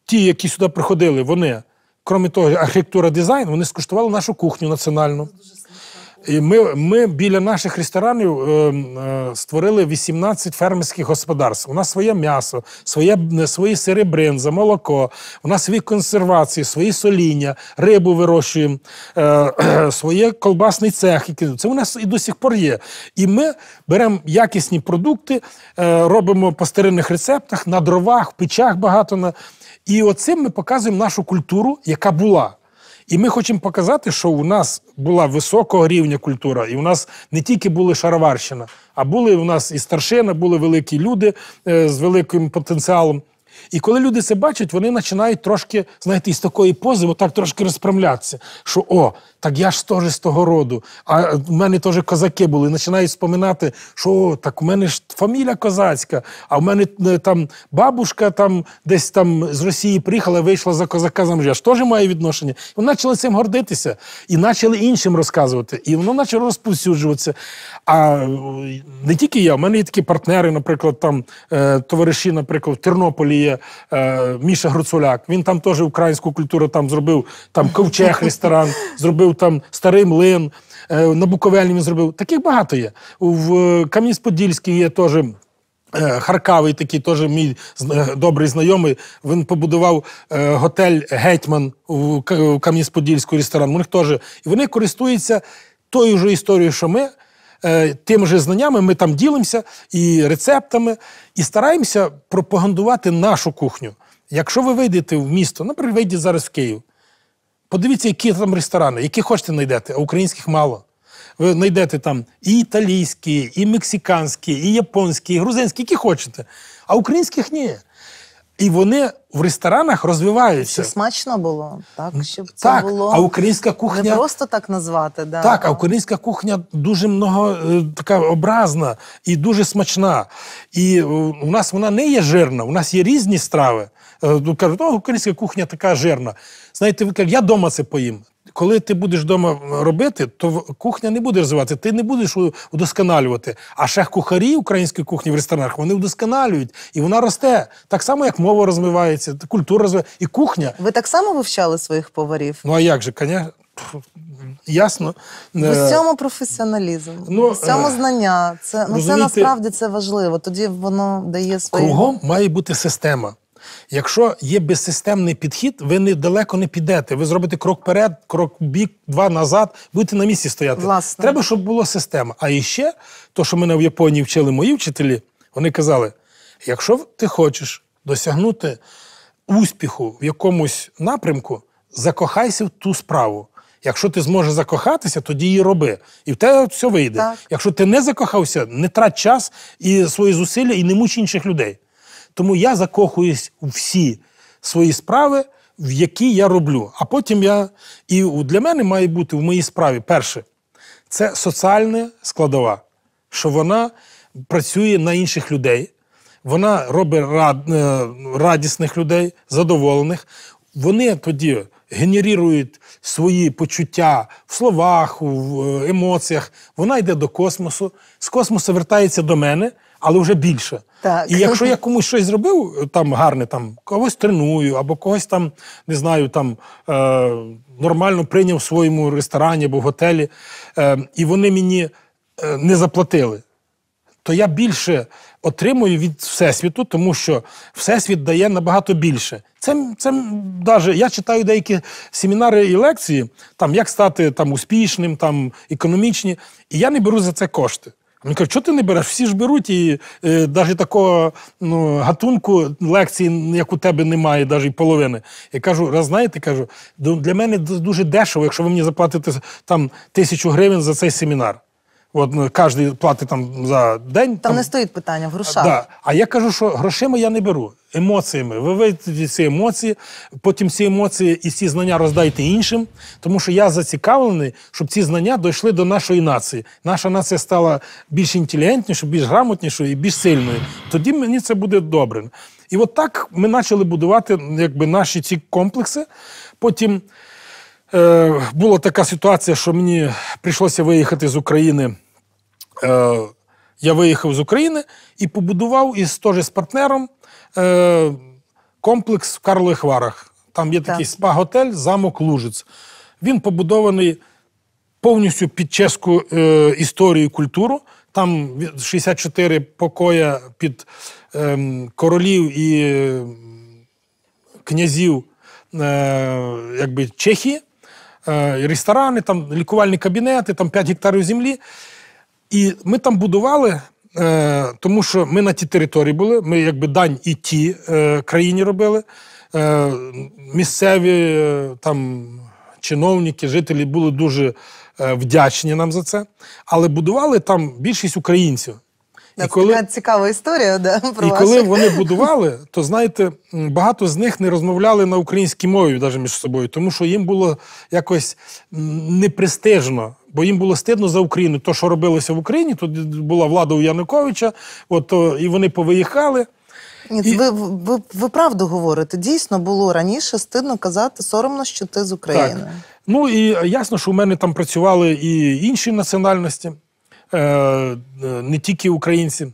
B: ті, які сюди приходили, вони, крім того, архітектура дизайн, вони скуштували нашу кухню національну. І Ми ми біля наших ресторанів е, е, створили 18 фермерських господарств. У нас своє м'ясо, своє, свої сири бринза, молоко, у нас свої консервації, свої соління, рибу вирощуємо, е, своє колбасний цех. Це у нас і до сих пор є. І ми беремо якісні продукти, е, робимо по старинних рецептах, на дровах, в печах багато. На... І оцим ми показуємо нашу культуру, яка була. І ми хочемо показати, що у нас була високого рівня культура, і у нас не тільки були шароварщина, а були у нас і старшина, були великі люди е, з великим потенціалом. І коли люди це бачать, вони починають трошки, знаєте, із такої пози, отак трошки розправлятися, що о, так я ж теж з того роду. А в мене теж козаки були. Починають споминати, що так у мене ж фамілія козацька, а в мене е, там бабушка там десь там з Росії приїхала, вийшла за козака заміж. Я ж теж маю відношення. І вони почали цим гордитися і почали іншим розказувати. І воно почало розповсюджуватися. А е, не тільки я, в мене є такі партнери, наприклад, там е, товариші, наприклад, в Тернополі є Міша Груцуляк. Він там теж українську культуру там зробив там ковчег ресторан, зробив там старий млин, е, на Буковельні він зробив. Таких багато є. В е, Кам'янськ-Подільській є теж. Е, харкавий такий теж мій добрий знайомий. Він побудував готель Гетьман у Кам'янськ-Подільську ресторан. У них теж і вони користуються тою ж історією, що ми. Тими же знаннями ми там ділимося і рецептами, і стараємося пропагандувати нашу кухню. Якщо ви вийдете в місто, наприклад, вийдіть зараз в Київ. Подивіться, які там ресторани, які хочете знайдете, а українських мало. Ви знайдете там і італійські, і мексиканські, і японські, і грузинські, які хочете. А українських ні. І вони в ресторанах розвиваються. Щоб смачно
A: було, так щоб це так, було а українська кухня не просто так назвати. Да. Так, а
B: українська кухня дуже много е, така образна і дуже смачна. І е, у нас вона не є жирна, у нас є різні страви. Е, кажуть, о, українська кухня така жирна. Знаєте, ви кажете, я вдома це поїм коли ти будеш вдома робити, то кухня не буде розвиватися. ти не будеш удосконалювати. А шеф-кухарі української кухні в ресторанах вони удосконалюють і вона росте так само, як мова розвивається, культура розвивається, і кухня. Ви так само вивчали своїх поварів? Ну а як же, звісно. Ясно. В цьому е,
A: професіоналізм, ну, в цьому е, знання. Це ну, це насправді це важливо. Тоді воно
B: дає своє. Кругом має бути система. Якщо є безсистемний підхід, ви не далеко не підете. Ви зробите крок вперед, крок бік, два назад, будете на місці стояти. Власне. Треба, щоб була система. А іще, то, що мене в Японії вчили мої вчителі, вони казали: якщо ти хочеш досягнути успіху в якомусь напрямку, закохайся в ту справу. Якщо ти зможеш закохатися, тоді її роби, і в тебе все вийде. Так. Якщо ти не закохався, не трать час і свої зусилля, і не муч інших людей. Тому я закохуюсь у всі свої справи, в які я роблю. А потім я і для мене має бути в моїй справі перше, це соціальна складова, що вона працює на інших людей, вона робить е, радісних людей, задоволених. Вони тоді генерують свої почуття в словах, в емоціях. Вона йде до космосу, з космосу вертається до мене але вже більше.
A: Так. І якщо я
B: комусь щось зробив, там гарне, там когось треную, або когось там не знаю, там е, нормально прийняв в своєму ресторані або в готелі, е, і вони мені е, не заплатили, то я більше отримую від Всесвіту, тому що Всесвіт дає набагато більше. Це це даже я читаю деякі семінари і лекції, там як стати там успішним, там економічні, і я не беру за це кошти. Він каже, що ти не береш? Всі ж беруть, і навіть е, такого ну, гатунку лекції, як у тебе немає, навіть половини. Я кажу, раз знаєте, кажу, для мене дуже дешево, якщо ви мені заплатите там тисячу гривень за цей семінар. От ну, кожен платить там за день. Там, там не
A: стоїть питання в грошах. Да.
B: А я кажу, що грошима я не беру емоціями. Ви вийдете ці емоції, потім ці емоції і ці знання роздайте іншим, тому що я зацікавлений, щоб ці знання дійшли до нашої нації. Наша нація стала більш інтелігентнішою, більш грамотнішою і більш сильною. Тоді мені це буде добре. І от так ми почали будувати якби, наші ці комплекси. Потім е, була така ситуація, що мені прийшлося виїхати з України. Е, Я виїхав з України і побудував із теж з партнером е, комплекс в Карлових Варах. Там є такий спа-готель, замок Лужиць. Він побудований повністю під чеську е, історію і культуру. Там 64 покоя під е, королів і ем, е, князів якби, Чехії, е, ресторани, там лікувальні кабінети, там 5 гектарів землі. І ми там будували е, тому що ми на тій території були, ми якби дань і ті е, країні робили. Е, Місцеві е, там чиновники, жителі були дуже е, вдячні нам за це, але будували там більшість українців. І коли, така цікава історія, да, про І ваші. коли вони будували, то знаєте, багато з них не розмовляли на українській мові навіть між собою, тому що їм було якось непрестижно бо їм було стидно за Україну. То, що робилося в Україні, тут була влада у Януковича, от, і вони повиїхали. Ні, і... ви, ви ви, правду говорите. Дійсно було раніше стидно казати
A: соромно, що ти з України. Так.
B: Ну і ясно, що у мене там працювали і інші національності, е, е не тільки українці.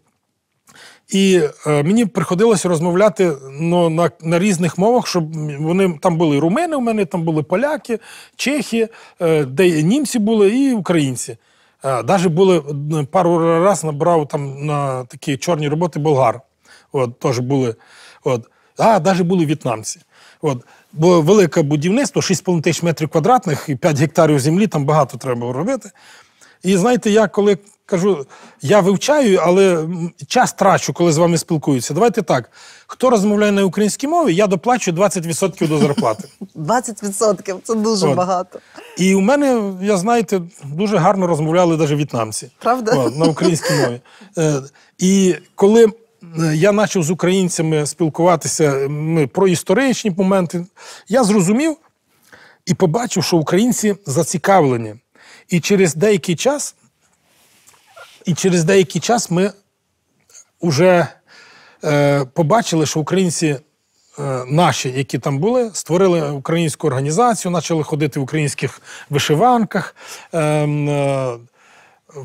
B: І е, мені приходилось розмовляти ну, на на різних мовах, щоб вони там були румени, у мене там були поляки, чехи, е, де німці були і українці. Навіть е, були е, пару раз набрав там на такі чорні роботи болгар. От, теж були. От. А навіть були в'єтнамці. От. Бо велике будівництво, 6,5 тисяч метрів квадратних і 5 гектарів землі, там багато треба робити. І знаєте, я коли кажу, я вивчаю, але час трачу, коли з вами спілкуються. Давайте так. Хто розмовляє на українській мові, я доплачу 20% до зарплати. 20% це дуже От. багато. І у мене, я знаєте, дуже гарно розмовляли навіть в'єтнамці. Правда? От, на українській мові. Е, І коли. Е, я почав з українцями спілкуватися ми, про історичні моменти. Я зрозумів і побачив, що українці зацікавлені. І через деякий час і через деякий час ми вже е, побачили, що українці. Е, наші, які там були, створили українську організацію, почали ходити в українських вишиванках, ем, е,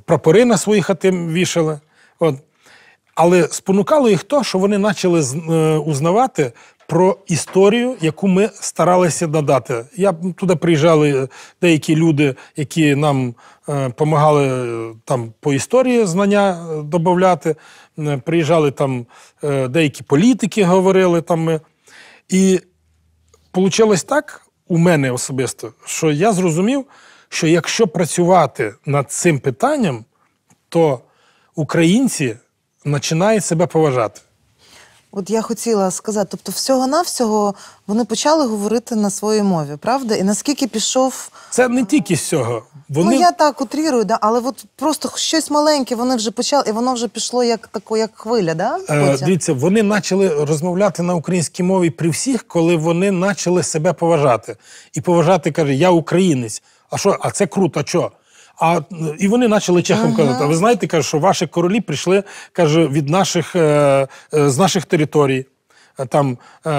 B: прапори на свої хати вішали. От. Але спонукало їх то, що вони почали е, узнавати про історію, яку ми старалися додати. Я туди приїжджали деякі люди, які нам допомагали е, е, там по історії знання е, додати. Приїжджали там деякі політики, говорили там. ми. І вийшло так у мене особисто, що я зрозумів, що якщо працювати над цим питанням, то українці починають себе поважати.
A: От я хотіла сказати, тобто, всього-навсього вони почали говорити на своїй мові, правда? І наскільки пішов.
B: Це не тільки з цього. Вони... Ну я
A: так утрірую, да, але от просто щось маленьке вони вже почали, і воно вже пішло як тако, як хвиля. да? Е, Дивіться,
B: вони почали розмовляти на українській мові при всіх, коли вони почали себе поважати. І поважати, каже, я українець. А що, а це круто, що? А і вони почали чехам ага. казати: а ви знаєте, каже, що ваші королі прийшли, каже, від наших е, е, з наших територій. Там е,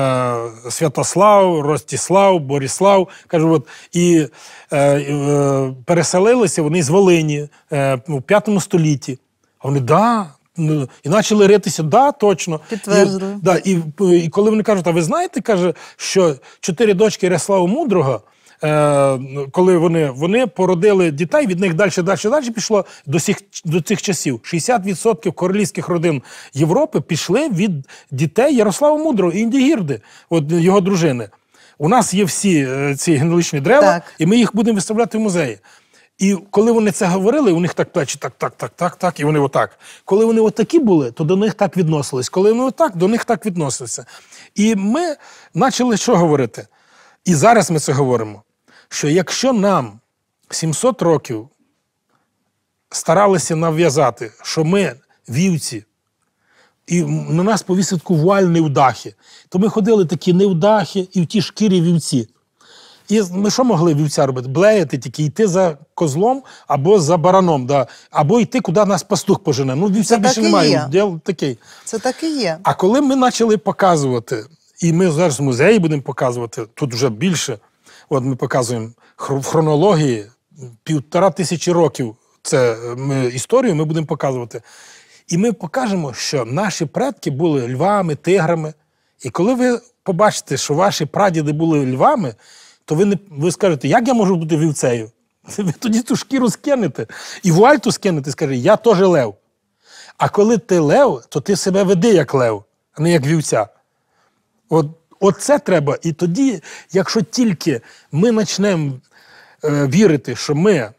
B: Святослав, Ростіслав, Боріслав кажу, от і е, е, переселилися вони з Волині е, у п'ятому столітті. А вони да. Ну, і почали ритися, да, точно. Підтвердили. І, да, і, і коли вони кажуть, а ви знаєте, каже, що чотири дочки Ярослава Мудрого. Е, коли вони вони породили дітей, від них далі, далі, далі пішло до цих до цих часів. 60% королівських родин Європи пішли від дітей Ярослава Мудрого і Інді Гірди, от його дружини. У нас є всі е, ці генералічні дерева, так. і ми їх будемо виставляти в музеї. І коли вони це говорили, у них так плечі, так, так, так, так, так, і вони отак. Коли вони отакі були, то до них так відносились. Коли вони отак, до них так відносилися. І ми почали що говорити? І зараз ми це говоримо що якщо нам 700 років старалися нав'язати, що ми вівці, і на нас повісить куваль невдахи, то ми ходили такі невдахи і в ті шкірі вівці. І ми що могли вівця робити? Блеяти тільки йти за козлом або за бараном, да. або йти, куди нас пастух пожене. Ну, вівця Це більше немає. Діл такий.
A: Це так і є.
B: А коли ми почали показувати, і ми зараз в музеї будемо показувати, тут вже більше От ми показуємо в хронології півтора тисячі років. Це е, ми історію ми будемо показувати. І ми покажемо, що наші предки були львами, тиграми. І коли ви побачите, що ваші прадіди були львами, то ви не ви скажете, як я можу бути вівцею? Ви тоді ту шкіру скинете і вуальту скинете, скаже, я теж лев. А коли ти лев, то ти себе веди як лев, а не як вівця. От Оце треба. І тоді, якщо тільки ми почнемо е, вірити, що ми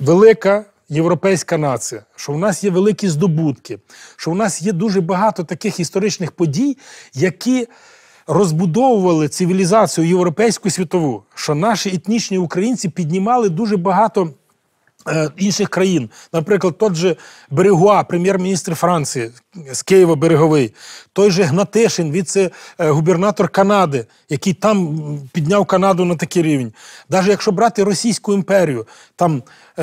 B: велика європейська нація, що в нас є великі здобутки, що в нас є дуже багато таких історичних подій, які розбудовували цивілізацію європейську світову, що наші етнічні українці піднімали дуже багато. Е, інших країн, наприклад, тот же Берегуа, прем'єр-міністр Франції з Києва Береговий, той же Гнатешин, віце-губернатор е, Канади, який там підняв Канаду на такий рівень. Навіть якщо брати Російську імперію, там е,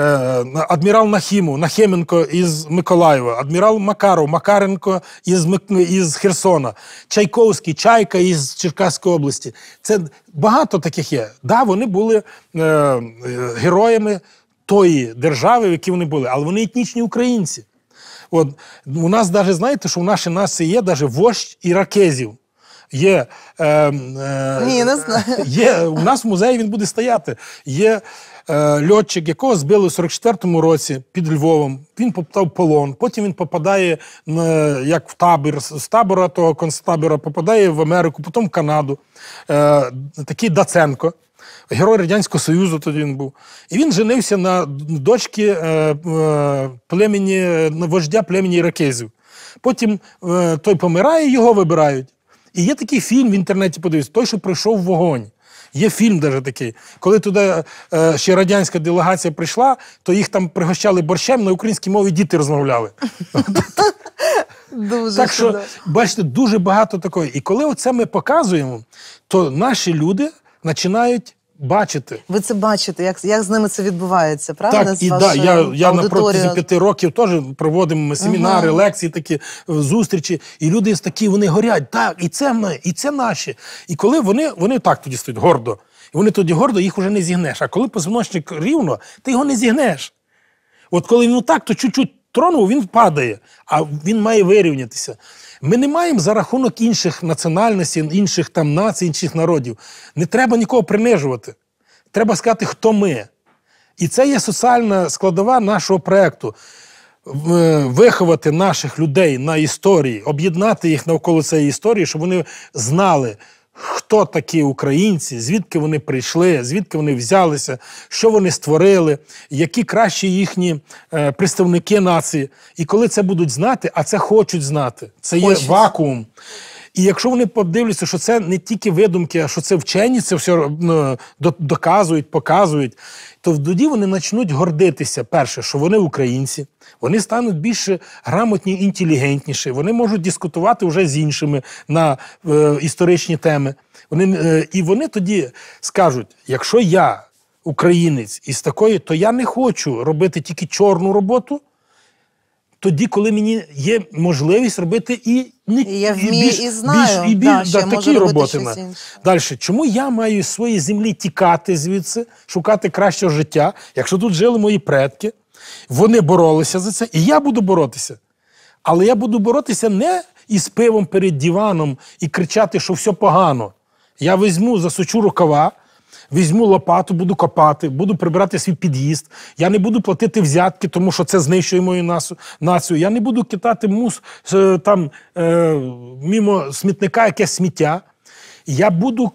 B: адмірал Нахіму, Нахеменко із Миколаєва, адмірал Макаров, Макаренко із із Херсона, Чайковський, Чайка із Черкаської області. Це багато таких є. Да, вони були е, е героями тої держави, в якій вони були, але вони етнічні українці. От у нас навіть знаєте, що в нашій нації є навіть вождь іракезів. Є е, е, Ні, не знаю. є у нас в музеї він буде стояти. Є е, льотчик, якого збили у 44-му році під Львовом. Він попав полон. Потім він попадає на, як в табір з табора того концтабора попадає в Америку, потім в Канаду. Е, Такий Даценко герой Радянського Союзу тоді він був. І він женився на дочці е, е, племені, на вождя племені іракезів. Потім е, той помирає, його вибирають. І є такий фільм в інтернеті, подивіться, той, що пройшов вогонь. Є фільм навіть такий. Коли туди ще радянська делегація прийшла, то їх там пригощали борщем на українській мові діти розмовляли.
A: Дуже так що,
B: бачите, дуже багато такої. І коли оце ми показуємо, то наші люди починають Бачите. Ви це бачите, як як з ними це
A: відбувається,
B: правда? Так, і да, Я я на протязі п'яти років теж проводимо семінари, угу. лекції, такі е, зустрічі. І люди такі вони горять. Так, і це ми, і це наші. І коли вони вони так тоді стоять гордо. І вони тоді гордо їх вже не зігнеш. А коли позвоночник рівно, ти його не зігнеш. От коли він так, то чуть-чуть тронув, він падає, а він має вирівнятися. Ми не маємо за рахунок інших національностей, інших там націй, інших народів. Не треба нікого принижувати. Треба сказати, хто ми. І це є соціальна складова нашого проєкту. Е, виховати наших людей на історії, об'єднати їх навколо цієї історії, щоб вони знали, хто такі українці, звідки вони прийшли, звідки вони взялися, що вони створили, які кращі їхні е, представники нації. І коли це будуть знати, а це хочуть знати, це є Хочеться. вакуум. І якщо вони подивляться, що це не тільки видумки, а що це вчені, це все ну, доказують, показують, то тоді вони почнуть гордитися, перше, що вони українці, вони стануть більш грамотні, інтелігентніші, вони можуть дискутувати вже з іншими на е, історичні теми. Вони, е, І вони тоді скажуть: якщо я українець із такої, то я не хочу робити тільки чорну роботу тоді, коли мені є можливість робити і не я і більш, і знаю більш, і більш, да, да, такі роботи. Далі, чому я маю з своєї землі тікати звідси, шукати кращого життя, якщо тут жили мої предки, вони боролися за це, і я буду боротися. Але я буду боротися не із пивом перед диваном і кричати, що все погано. Я візьму засучу рукава візьму лопату, буду копати, буду прибирати свій під'їзд. Я не буду платити взятки, тому що це знищує мою націю. Я не буду кидати мус е, там е, мімо смітника, якесь сміття. Я буду.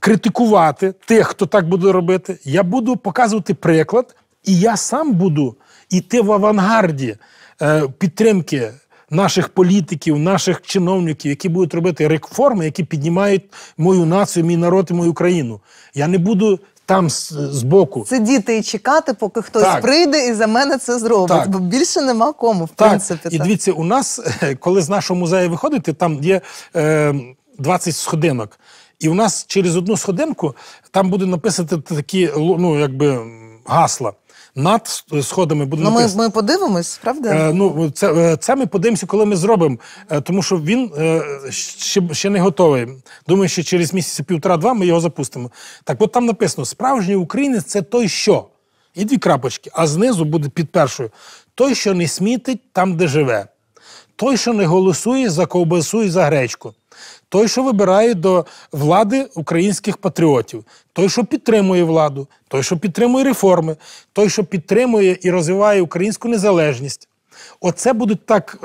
B: Критикувати тих, хто так буде робити, я буду показувати приклад, і я сам буду йти в авангарді е, підтримки наших політиків, наших чиновників, які будуть робити реформи, які піднімають мою націю, мій народ і мою країну. Я не буду. Там збоку сидіти і чекати, поки хтось так. прийде і за мене це зробить, так. бо більше нема кому в так. принципі. І дивіться, у нас, е, коли з нашого музею виходити, там є е, 20 сходинок, і у нас через одну сходинку там буде написати такі ну, якби гасла над е, сходами буде ну, ми, ми подивимось, правда? Е, ну це е, це ми подивимося, коли ми зробимо, е, тому що він е, ще ще не готовий. Думаю, що через місяць півтора-два ми його запустимо. Так, от там написано: справжній українець це той, що і дві крапочки, а знизу буде під першою: той, що не смітить там, де живе, той, що не голосує за ковбасу і за гречку той, що вибирає до влади українських патріотів, той, що підтримує владу, той, що підтримує реформи, той, що підтримує і розвиває українську незалежність. Оце будуть так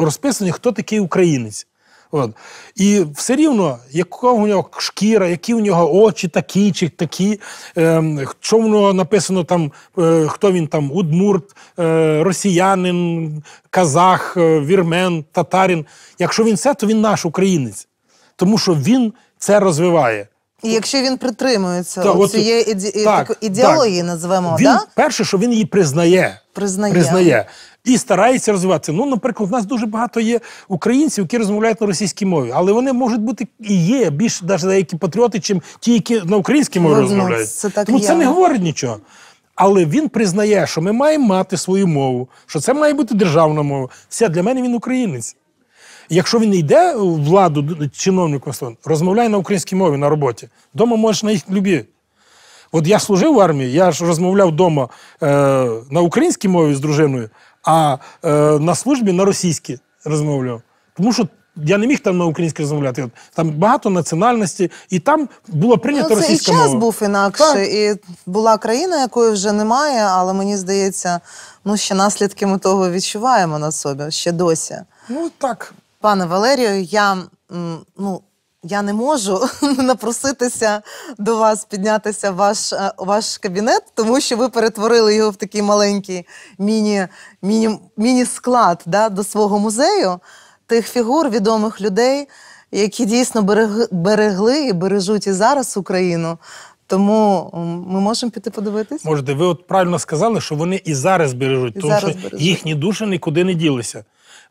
B: розписані, хто такий українець. От. І все рівно, якого у нього шкіра, які у нього очі, такі чи такі, е, що воно написано там, е, хто він там, удмурт, е, росіянин, казах, е, вірмен, татарин. Якщо він це, то він наш українець тому що він це розвиває. І якщо він
A: притримується
B: так, цієї іде... так, ідеології, так.
A: називемо, він, да?
B: перше, що він її признає. Признає. признає. І старається розвиватися. Ну, наприклад, в нас дуже багато є українців, які розмовляють на російській мові, але вони можуть бути і є більш навіть деякі патріоти, чим ті, які на українській мові ну, ну розмовляють. Це так Тому є. це не говорить нічого. Але він признає, що ми маємо мати свою мову, що це має бути державна мова. Все, для мене він українець. Якщо він не йде в владу чиновнику, розмовляй на українській мові на роботі. Дома можеш на їх любі. От я служив в армії, я ж розмовляв вдома е, на українській мові з дружиною, а е, на службі на російській розмовляв. Тому що я не міг там на українській розмовляти. Там багато національності, і там було прийнято ну, російська мова. і час мова. був
A: інакше, так. і була країна, якої вже немає, але мені здається, ну ще наслідки ми того відчуваємо на собі ще досі. Ну так. Пане Валерію, я ну, я не можу напроситися до вас піднятися в ваш е, ваш кабінет, тому що ви перетворили його в такий маленький міні-склад міні, склад да, до свого музею тих фігур відомих людей, які дійсно берег, берегли і бережуть і зараз Україну. Тому
B: ми можемо піти подивитись. Можете, ви от правильно сказали, що вони і зараз бережуть, і тому зараз що бережуть. їхні душі нікуди не ділися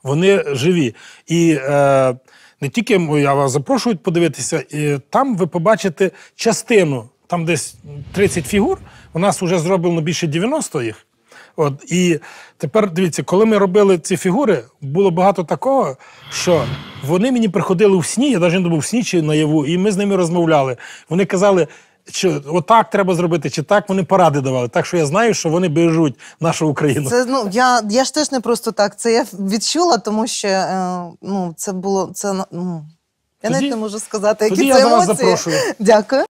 B: вони живі. І е, не тільки я вас запрошую подивитися, і там ви побачите частину, там десь 30 фігур. У нас вже зроблено більше 90 їх. От і тепер дивіться, коли ми робили ці фігури, було багато такого, що вони мені приходили в сні, я навіть не був в сні чи наяву, і ми з ними розмовляли. Вони казали, чи отак треба зробити, чи так вони поради давали? Так що я знаю, що вони бережуть нашу Україну. Це
A: ну я я ж теж не просто так. Це я відчула, тому що е, ну це було це ну я тоді, навіть не можу сказати, які тоді це я емоції. Вас запрошую. Дякую.